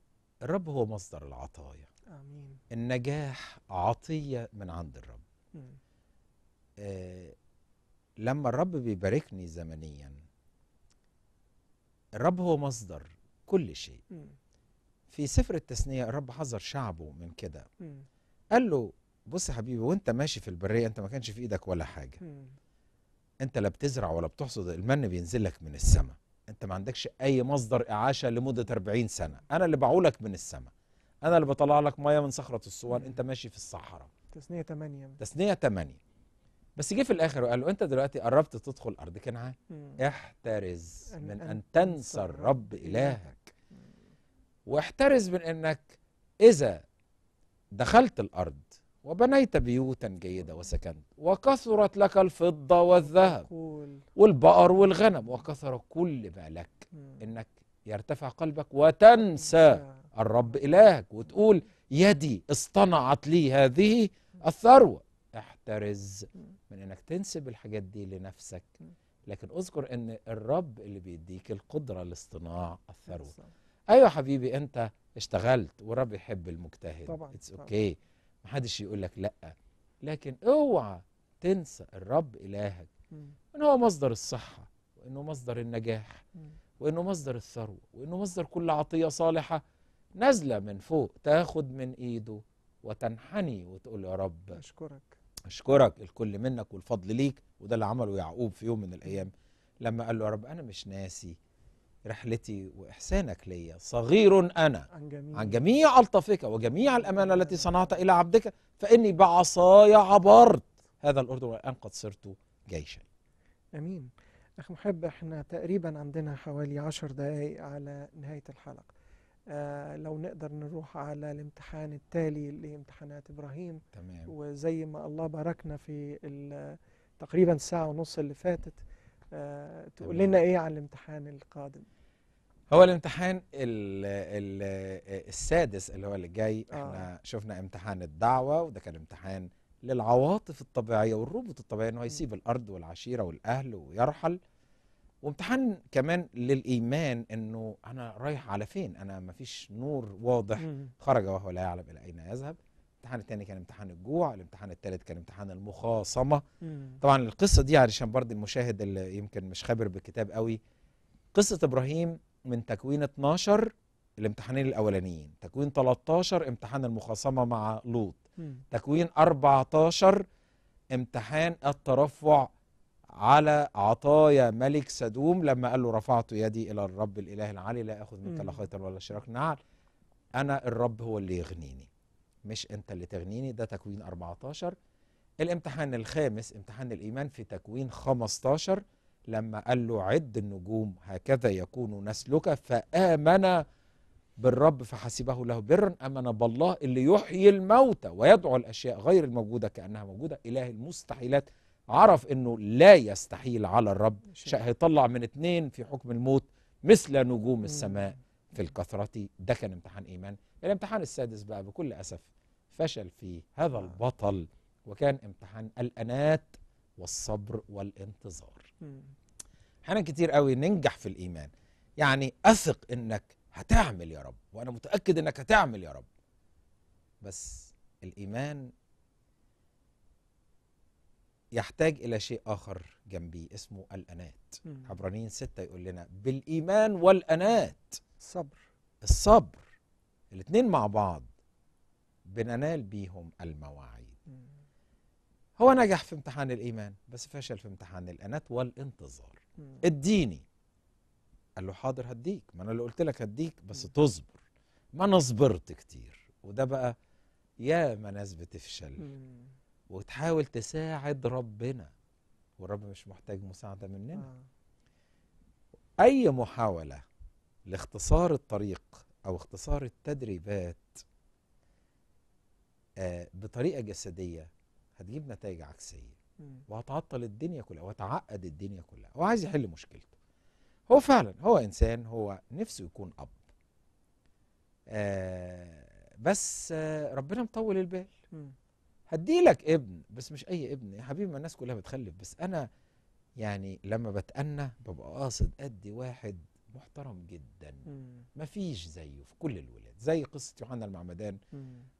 الرب هو مصدر العطايا آمين. النجاح عطية من عند الرب آه لما الرب بيباركني زمنيا الرب هو مصدر كل شيء مم. في سفر التثنية الرب حذر شعبه من كده قال له بص يا حبيبي وانت ماشي في البرية انت ما كانش في ايدك ولا حاجة مم. انت لا بتزرع ولا بتحصد المن بينزل لك من السماء انت ما عندكش اي مصدر اعاشه لمده 40 سنه انا اللي بعولك من السماء انا اللي بطلع لك ميه من صخره الصوان انت ماشي في الصحراء تسنية 8 تسنية 8 بس جه في الاخر وقال له انت دلوقتي قربت تدخل ارض كنعان احترز أن من ان تنسى الرب الهك واحترز من انك اذا دخلت الارض وبنيت بيوتا جيدة وسكنت وكثرت لك الفضة والذهب والبقر والغنم وكثر كل ما لك إنك يرتفع قلبك وتنسى الرب إلهك وتقول يدي اصطنعت لي هذه الثروة احترز من إنك تنسب الحاجات دي لنفسك لكن اذكر إن الرب اللي بيديك القدرة لاصطناع الثروة أيوة حبيبي أنت اشتغلت والرب يحب المجتهد طبعا اتس اوكي ما حدش يقول لك لا لكن اوعى تنسى الرب إلهك ان هو مصدر الصحة وانه مصدر النجاح وانه مصدر الثروة وانه مصدر كل عطية صالحة نازلة من فوق تاخد من ايده وتنحني وتقول يا رب أشكرك أشكرك الكل منك والفضل ليك وده اللي عمله يعقوب في يوم من الأيام لما قال له يا رب أنا مش ناسي رحلتي وإحسانك لي صغير أنا عن جميع, عن جميع ألطفك وجميع الأمانة التي صنعت إلى عبدك فإني بعصاي عبرت هذا الأردن والآن قد صرت جيشا أمين أخ محب إحنا تقريبا عندنا حوالي عشر دقايق على نهاية الحلقة آه لو نقدر نروح على الامتحان التالي لامتحانات إبراهيم تمام. وزي ما الله باركنا في تقريبا ساعة ونص اللي فاتت آه، تقول لنا ايه عن الامتحان القادم هو الامتحان الـ الـ السادس اللي هو اللي جاي آه. احنا شفنا امتحان الدعوه وده كان امتحان للعواطف الطبيعيه والروبوت الطبيعي ان هو يسيب الارض والعشيره والاهل ويرحل وامتحان كمان للايمان انه انا رايح على فين انا مفيش نور واضح خرج وهو لا يعلم الى اين يذهب الامتحان الثاني كان امتحان الجوع الامتحان الثالث كان امتحان المخاصمه مم. طبعا القصه دي علشان برضه المشاهد اللي يمكن مش خبر بالكتاب قوي قصه ابراهيم من تكوين 12 الامتحانين الاولانيين تكوين 13 امتحان المخاصمه مع لوط مم. تكوين 14 امتحان الترفع على عطايا ملك سدوم لما قال له رفعت يدي الى الرب الاله العلي لا اخذ منك لا خيطا ولا شراك نعل انا الرب هو اللي يغنيني مش انت اللي تغنيني ده تكوين 14 الامتحان الخامس امتحان الايمان في تكوين 15 لما قال له عد النجوم هكذا يكون نسلك فامن بالرب فحسبه له برا امن بالله اللي يحيي الموتى ويدعو الاشياء غير الموجوده كانها موجوده اله المستحيلات عرف انه لا يستحيل على الرب شيء هيطلع من اتنين في حكم الموت مثل نجوم السماء في الكثره ده كان امتحان ايمان الامتحان السادس بقى بكل أسف فشل فيه هذا آه. البطل وكان امتحان الأنات والصبر والانتظار أحيانا كتير قوي ننجح في الإيمان يعني أثق إنك هتعمل يا رب وأنا متأكد إنك هتعمل يا رب بس الإيمان يحتاج إلى شيء آخر جنبي اسمه الأنات عبرانيين ستة يقول لنا بالإيمان والأنات الصبر الصبر الاتنين مع بعض بننال بيهم المواعيد هو نجح في امتحان الإيمان بس فشل في امتحان الأنات والانتظار اديني قال له حاضر هديك ما أنا اللي قلت لك هديك بس تصبر ما أنا صبرت كتير وده بقى يا ما ناس بتفشل وتحاول تساعد ربنا والرب مش محتاج مساعدة مننا آه. أي محاولة لاختصار الطريق أو اختصار التدريبات آه، بطريقة جسدية هتجيب نتائج عكسية وهتعطل الدنيا كلها وهتعقد الدنيا كلها هو عايز يحل مشكلته هو فعلا هو إنسان هو نفسه يكون أب آه بس آه ربنا مطول البال هديلك ابن بس مش أي ابن يا حبيبي ما الناس كلها بتخلف بس أنا يعني لما بتأنى ببقى قاصد أدي واحد محترم جدا ما فيش زيه في كل الولاد زي قصه يوحنا المعمدان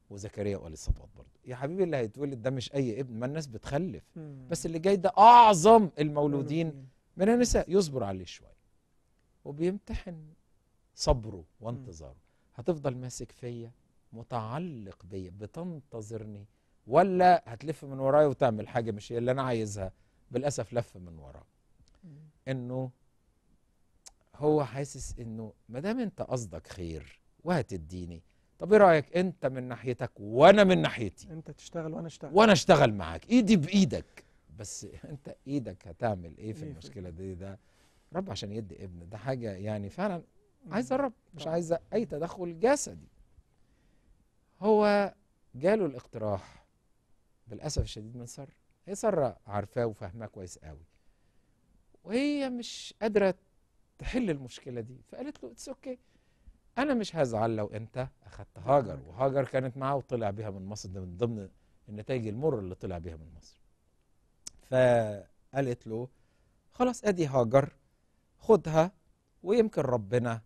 وزكريا الصفات برضه يا حبيبي اللي هيتولد ده مش اي ابن ما الناس بتخلف مم. بس اللي جاي ده اعظم المولودين من النساء يصبر عليه شويه وبيمتحن صبره وانتظاره هتفضل ماسك فيا متعلق بيا بتنتظرني ولا هتلف من ورايا وتعمل حاجه مش هي اللي انا عايزها بالاسف لف من ورايا انه هو حاسس انه ما دام انت قصدك خير وهتديني طب ايه رايك انت من ناحيتك وانا من ناحيتي انت تشتغل وانا اشتغل وانا اشتغل معاك ايدي بايدك بس انت ايدك هتعمل ايه في إيه المشكله دي ده رب عشان يدي ابن ده حاجه يعني فعلا عايزه الرب مش عايزه اي تدخل جسدي هو جاله الاقتراح بالاسف الشديد من ساره هي ساره عارفاه وفاهماه كويس قوي وهي مش قادره تحل المشكله دي فقالت له اتس اوكي okay. انا مش هزعل لو انت اخذت هاجر وهاجر كانت معاه وطلع بيها من مصر ده من ضمن النتائج المره اللي طلع بيها من مصر فقالت له خلاص ادي هاجر خدها ويمكن ربنا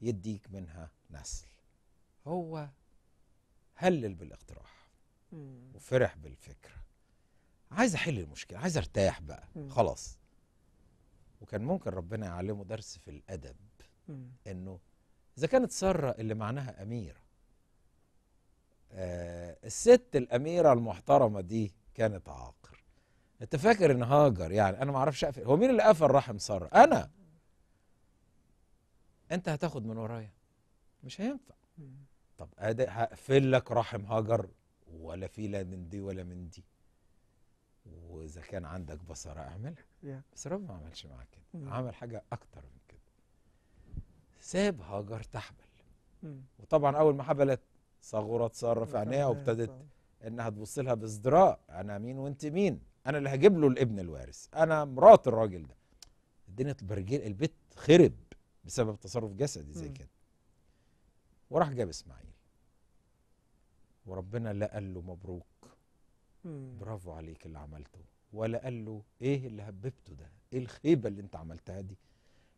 يديك منها نسل هو هلل بالاقتراح وفرح بالفكره عايز احل المشكله عايز ارتاح بقى خلاص وكان ممكن ربنا يعلمه درس في الادب انه اذا كانت ساره اللي معناها اميره آه الست الاميره المحترمه دي كانت عاقر انت فاكر ان هاجر يعني انا ما اعرفش اقفل هو مين اللي قفل رحم ساره انا انت هتاخد من ورايا مش هينفع طب هقفل لك رحم هاجر ولا في لا من دي ولا من دي واذا كان عندك بصره اعملها بس ربنا ما عملش معاك كده mm. عمل حاجه اكتر من كده ساب هاجر تحبل mm. وطبعا اول ما حبلت صغرت صرف mm. عينيها وابتدت انها تبص لها بازدراء انا مين وانت مين انا اللي هجيب له الابن الوارث انا مرات الراجل ده الدنيا برجيل البيت خرب بسبب تصرف جسدي زي كده وراح جاب اسماعيل وربنا لا قال له مبروك برافو عليك اللي عملته ولا قال له ايه اللي هببته ده ايه الخيبه اللي انت عملتها دي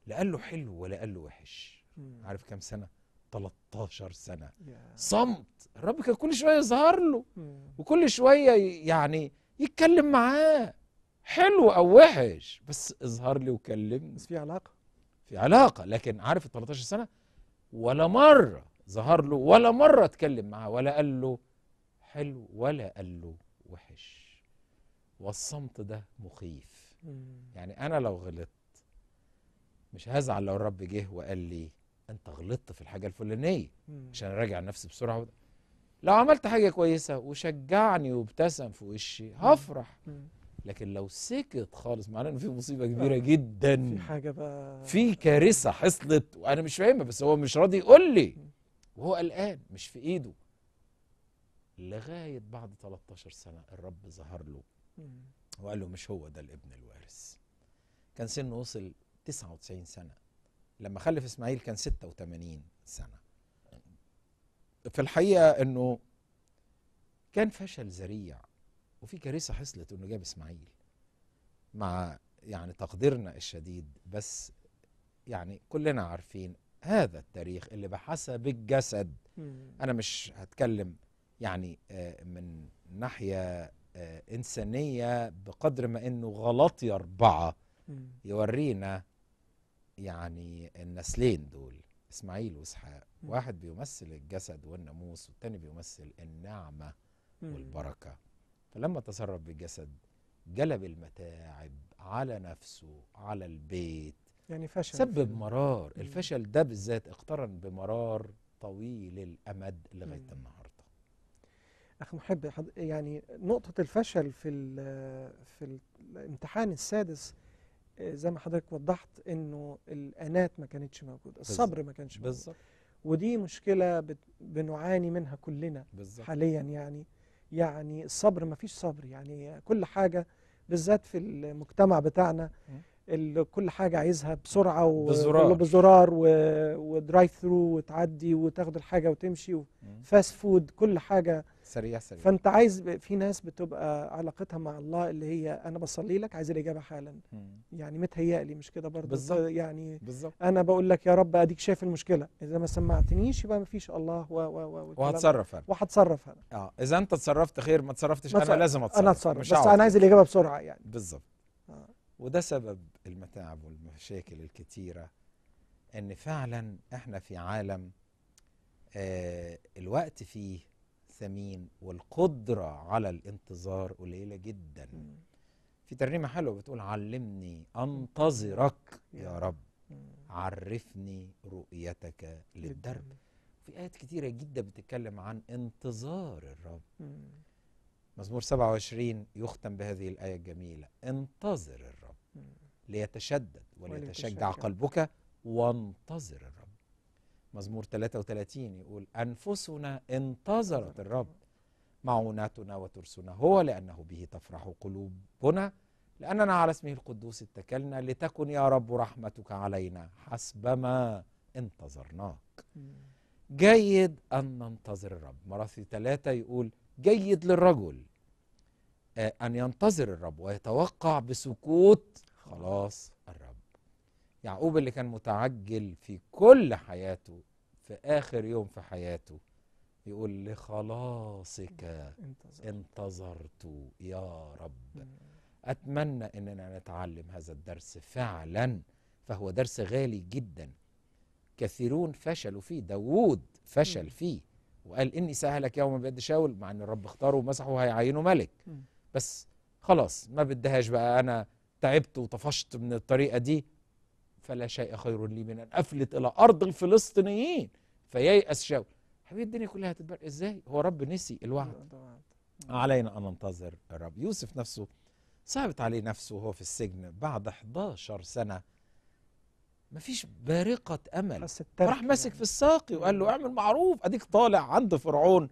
لا قال له حلو ولا قال له وحش مم. عارف كام سنه 13 سنه yeah. صمت الرب كان كل شويه يظهر له مم. وكل شويه يعني يتكلم معاه حلو او وحش بس اظهر لي وكلمني بس في علاقه في علاقه لكن عارف ال 13 سنه ولا مره ظهر له ولا مره اتكلم معاه ولا قال له حلو ولا قال له وحش والصمت ده مخيف مم. يعني انا لو غلطت مش هزعل لو الرب جه وقال لي انت غلطت في الحاجه الفلانيه عشان اراجع نفسي بسرعه وده. لو عملت حاجه كويسه وشجعني وابتسم في وشي هفرح لكن لو سكت خالص معناه ان في مصيبه آه. كبيره جدا في حاجه بقى في كارثه حصلت وانا مش فاهمها بس هو مش راضي يقول لي وهو قلقان مش في ايده لغايه بعد 13 سنه الرب ظهر له وقال له مش هو ده الابن الوارث كان سنه وصل 99 سنه لما خلف اسماعيل كان 86 سنه في الحقيقه انه كان فشل ذريع وفي كارثه حصلت انه جاب اسماعيل مع يعني تقديرنا الشديد بس يعني كلنا عارفين هذا التاريخ اللي بحسب الجسد انا مش هتكلم يعني آه، من ناحية آه، إنسانية بقدر ما أنه غلطي أربعة يورينا يعني النسلين دول إسماعيل وإسحاق واحد بيمثل الجسد والناموس والتاني بيمثل النعمة والبركة فلما تصرف بالجسد جلب المتاعب على نفسه على البيت يعني فشل سبب مرار الفشل ده بالذات اقترن بمرار طويل الأمد لغاية النهاردة اخ محب يعني نقطه الفشل في في الامتحان السادس آه، زي ما حضرتك وضحت انه الانات ما كانتش موجوده الصبر ما كانش موجود بالظبط ودي مشكله بنعاني منها كلنا بالزبط. حاليا يعني يعني الصبر ما فيش صبر يعني كل حاجه بالذات في المجتمع بتاعنا اللي كل حاجه عايزها بسرعه وبزرار بزرار ودرايف ثرو وتعدي وتاخد الحاجه وتمشي فاست فود كل حاجه سريع سريع فانت عايز في ناس بتبقى علاقتها مع الله اللي هي انا بصلي لك عايز الاجابه حالا مم. يعني متهيألي مش كده برضه بالظبط يعني بالزبط. انا بقول لك يا رب اديك شايف المشكله اذا ما سمعتنيش يبقى ما فيش الله و و و وهتصرف انا وهتصرف انا اه اذا انت اتصرفت خير ما اتصرفتش انا لازم اتصرف انا اتصرف بس انا عايز الاجابه بسرعه يعني بالظبط آه. وده سبب المتاعب والمشاكل الكتيره ان فعلا احنا في عالم آه الوقت فيه ثمين والقدرة على الانتظار قليلة جدا مم. في ترنيمة حلوة بتقول علمني أنتظرك يا رب عرفني رؤيتك للدرب في آيات كتيرة جدا بتتكلم عن انتظار الرب مزمور 27 يختم بهذه الآية الجميلة انتظر الرب مم. ليتشدد وليتشجع قلبك وانتظر الرب مزمور 33 يقول أنفسنا انتظرت الرب معوناتنا وترسنا هو لأنه به تفرح قلوبنا لأننا على اسمه القدوس اتكلنا لتكن يا رب رحمتك علينا حسبما انتظرناك جيد أن ننتظر الرب مراثي ثلاثة يقول جيد للرجل آه، أن ينتظر الرب ويتوقع بسكوت خلاص يعقوب اللي كان متعجل في كل حياته في آخر يوم في حياته يقول لخلاصك انتظرت يا رب أتمنى أننا نتعلم هذا الدرس فعلا فهو درس غالي جدا كثيرون فشلوا فيه داوود فشل فيه وقال إني سهلك يوم بيد شاول مع أن الرب اختاره ومسحه وهيعينه ملك بس خلاص ما بدهاش بقى أنا تعبت وطفشت من الطريقة دي فلا شيء خير لي من أن أفلت إلى أرض الفلسطينيين فييأس شاول حبيبي الدنيا كلها هتتبرق إزاي هو رب نسي الوعد علينا أن ننتظر الرب يوسف نفسه صعبت عليه نفسه وهو في السجن بعد 11 سنة مفيش بارقة أمل راح ماسك يعني. في الساقي وقال له اعمل معروف أديك طالع عند فرعون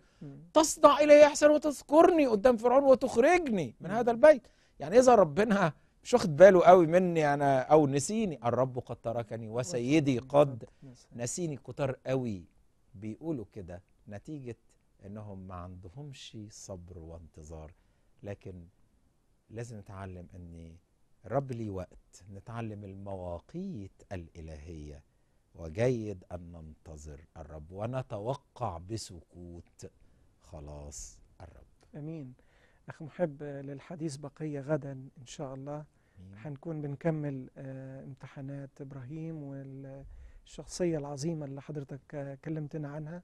تصنع إلي أحسن وتذكرني قدام فرعون وتخرجني من هذا البيت يعني إذا ربنا مش واخد باله قوي مني انا او نسيني الرب قد تركني وسيدي قد نسيني كتار قوي بيقولوا كده نتيجه انهم ما عندهمش صبر وانتظار لكن لازم نتعلم ان الرب لي وقت نتعلم المواقيت الالهيه وجيد ان ننتظر الرب ونتوقع بسكوت خلاص الرب امين أخ محب آه، للحديث بقية غدا إن شاء الله هنكون بنكمل آه، امتحانات إبراهيم والشخصية العظيمة اللي حضرتك آه، كلمتنا عنها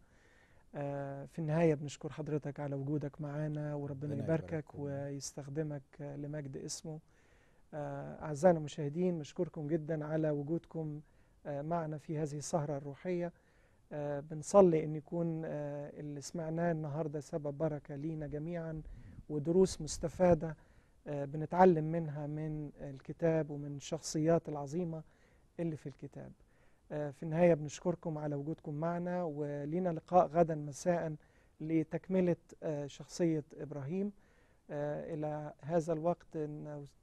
في النهاية بنشكر حضرتك على وجودك معانا وربنا يباركك ويستخدمك لمجد اسمه أعزائنا المشاهدين بشكركم جدا على وجودكم معنا في هذه السهرة الروحية بنصلي أن يكون اللي سمعناه النهاردة سبب بركة لينا جميعاً ودروس مستفادة آه، بنتعلم منها من الكتاب ومن الشخصيات العظيمة اللي في الكتاب آه، في النهاية بنشكركم على وجودكم معنا ولينا لقاء غدا مساء لتكملة آه، شخصية إبراهيم إلى هذا الوقت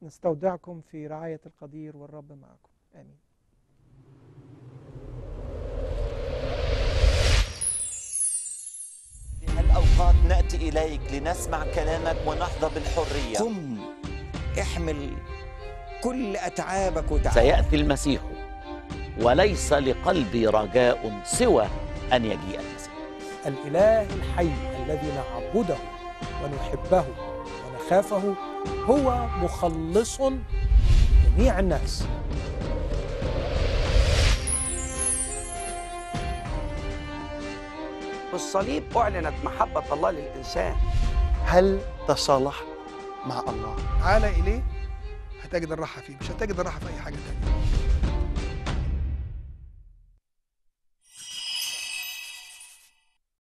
نستودعكم في رعاية القدير والرب معكم آمين نأتي إليك لنسمع كلامك ونحظى بالحرية قم احمل كل أتعابك وتعب سيأتي المسيح وليس لقلبي رجاء سوى أن يجيء المسيح الإله الحي الذي نعبده ونحبه ونخافه هو مخلص جميع الناس في الصليب أعلنت محبة الله للإنسان هل تصالحت مع الله؟ تعال إليه هتجد الراحة فيه مش هتجد الراحة في أي حاجة تانية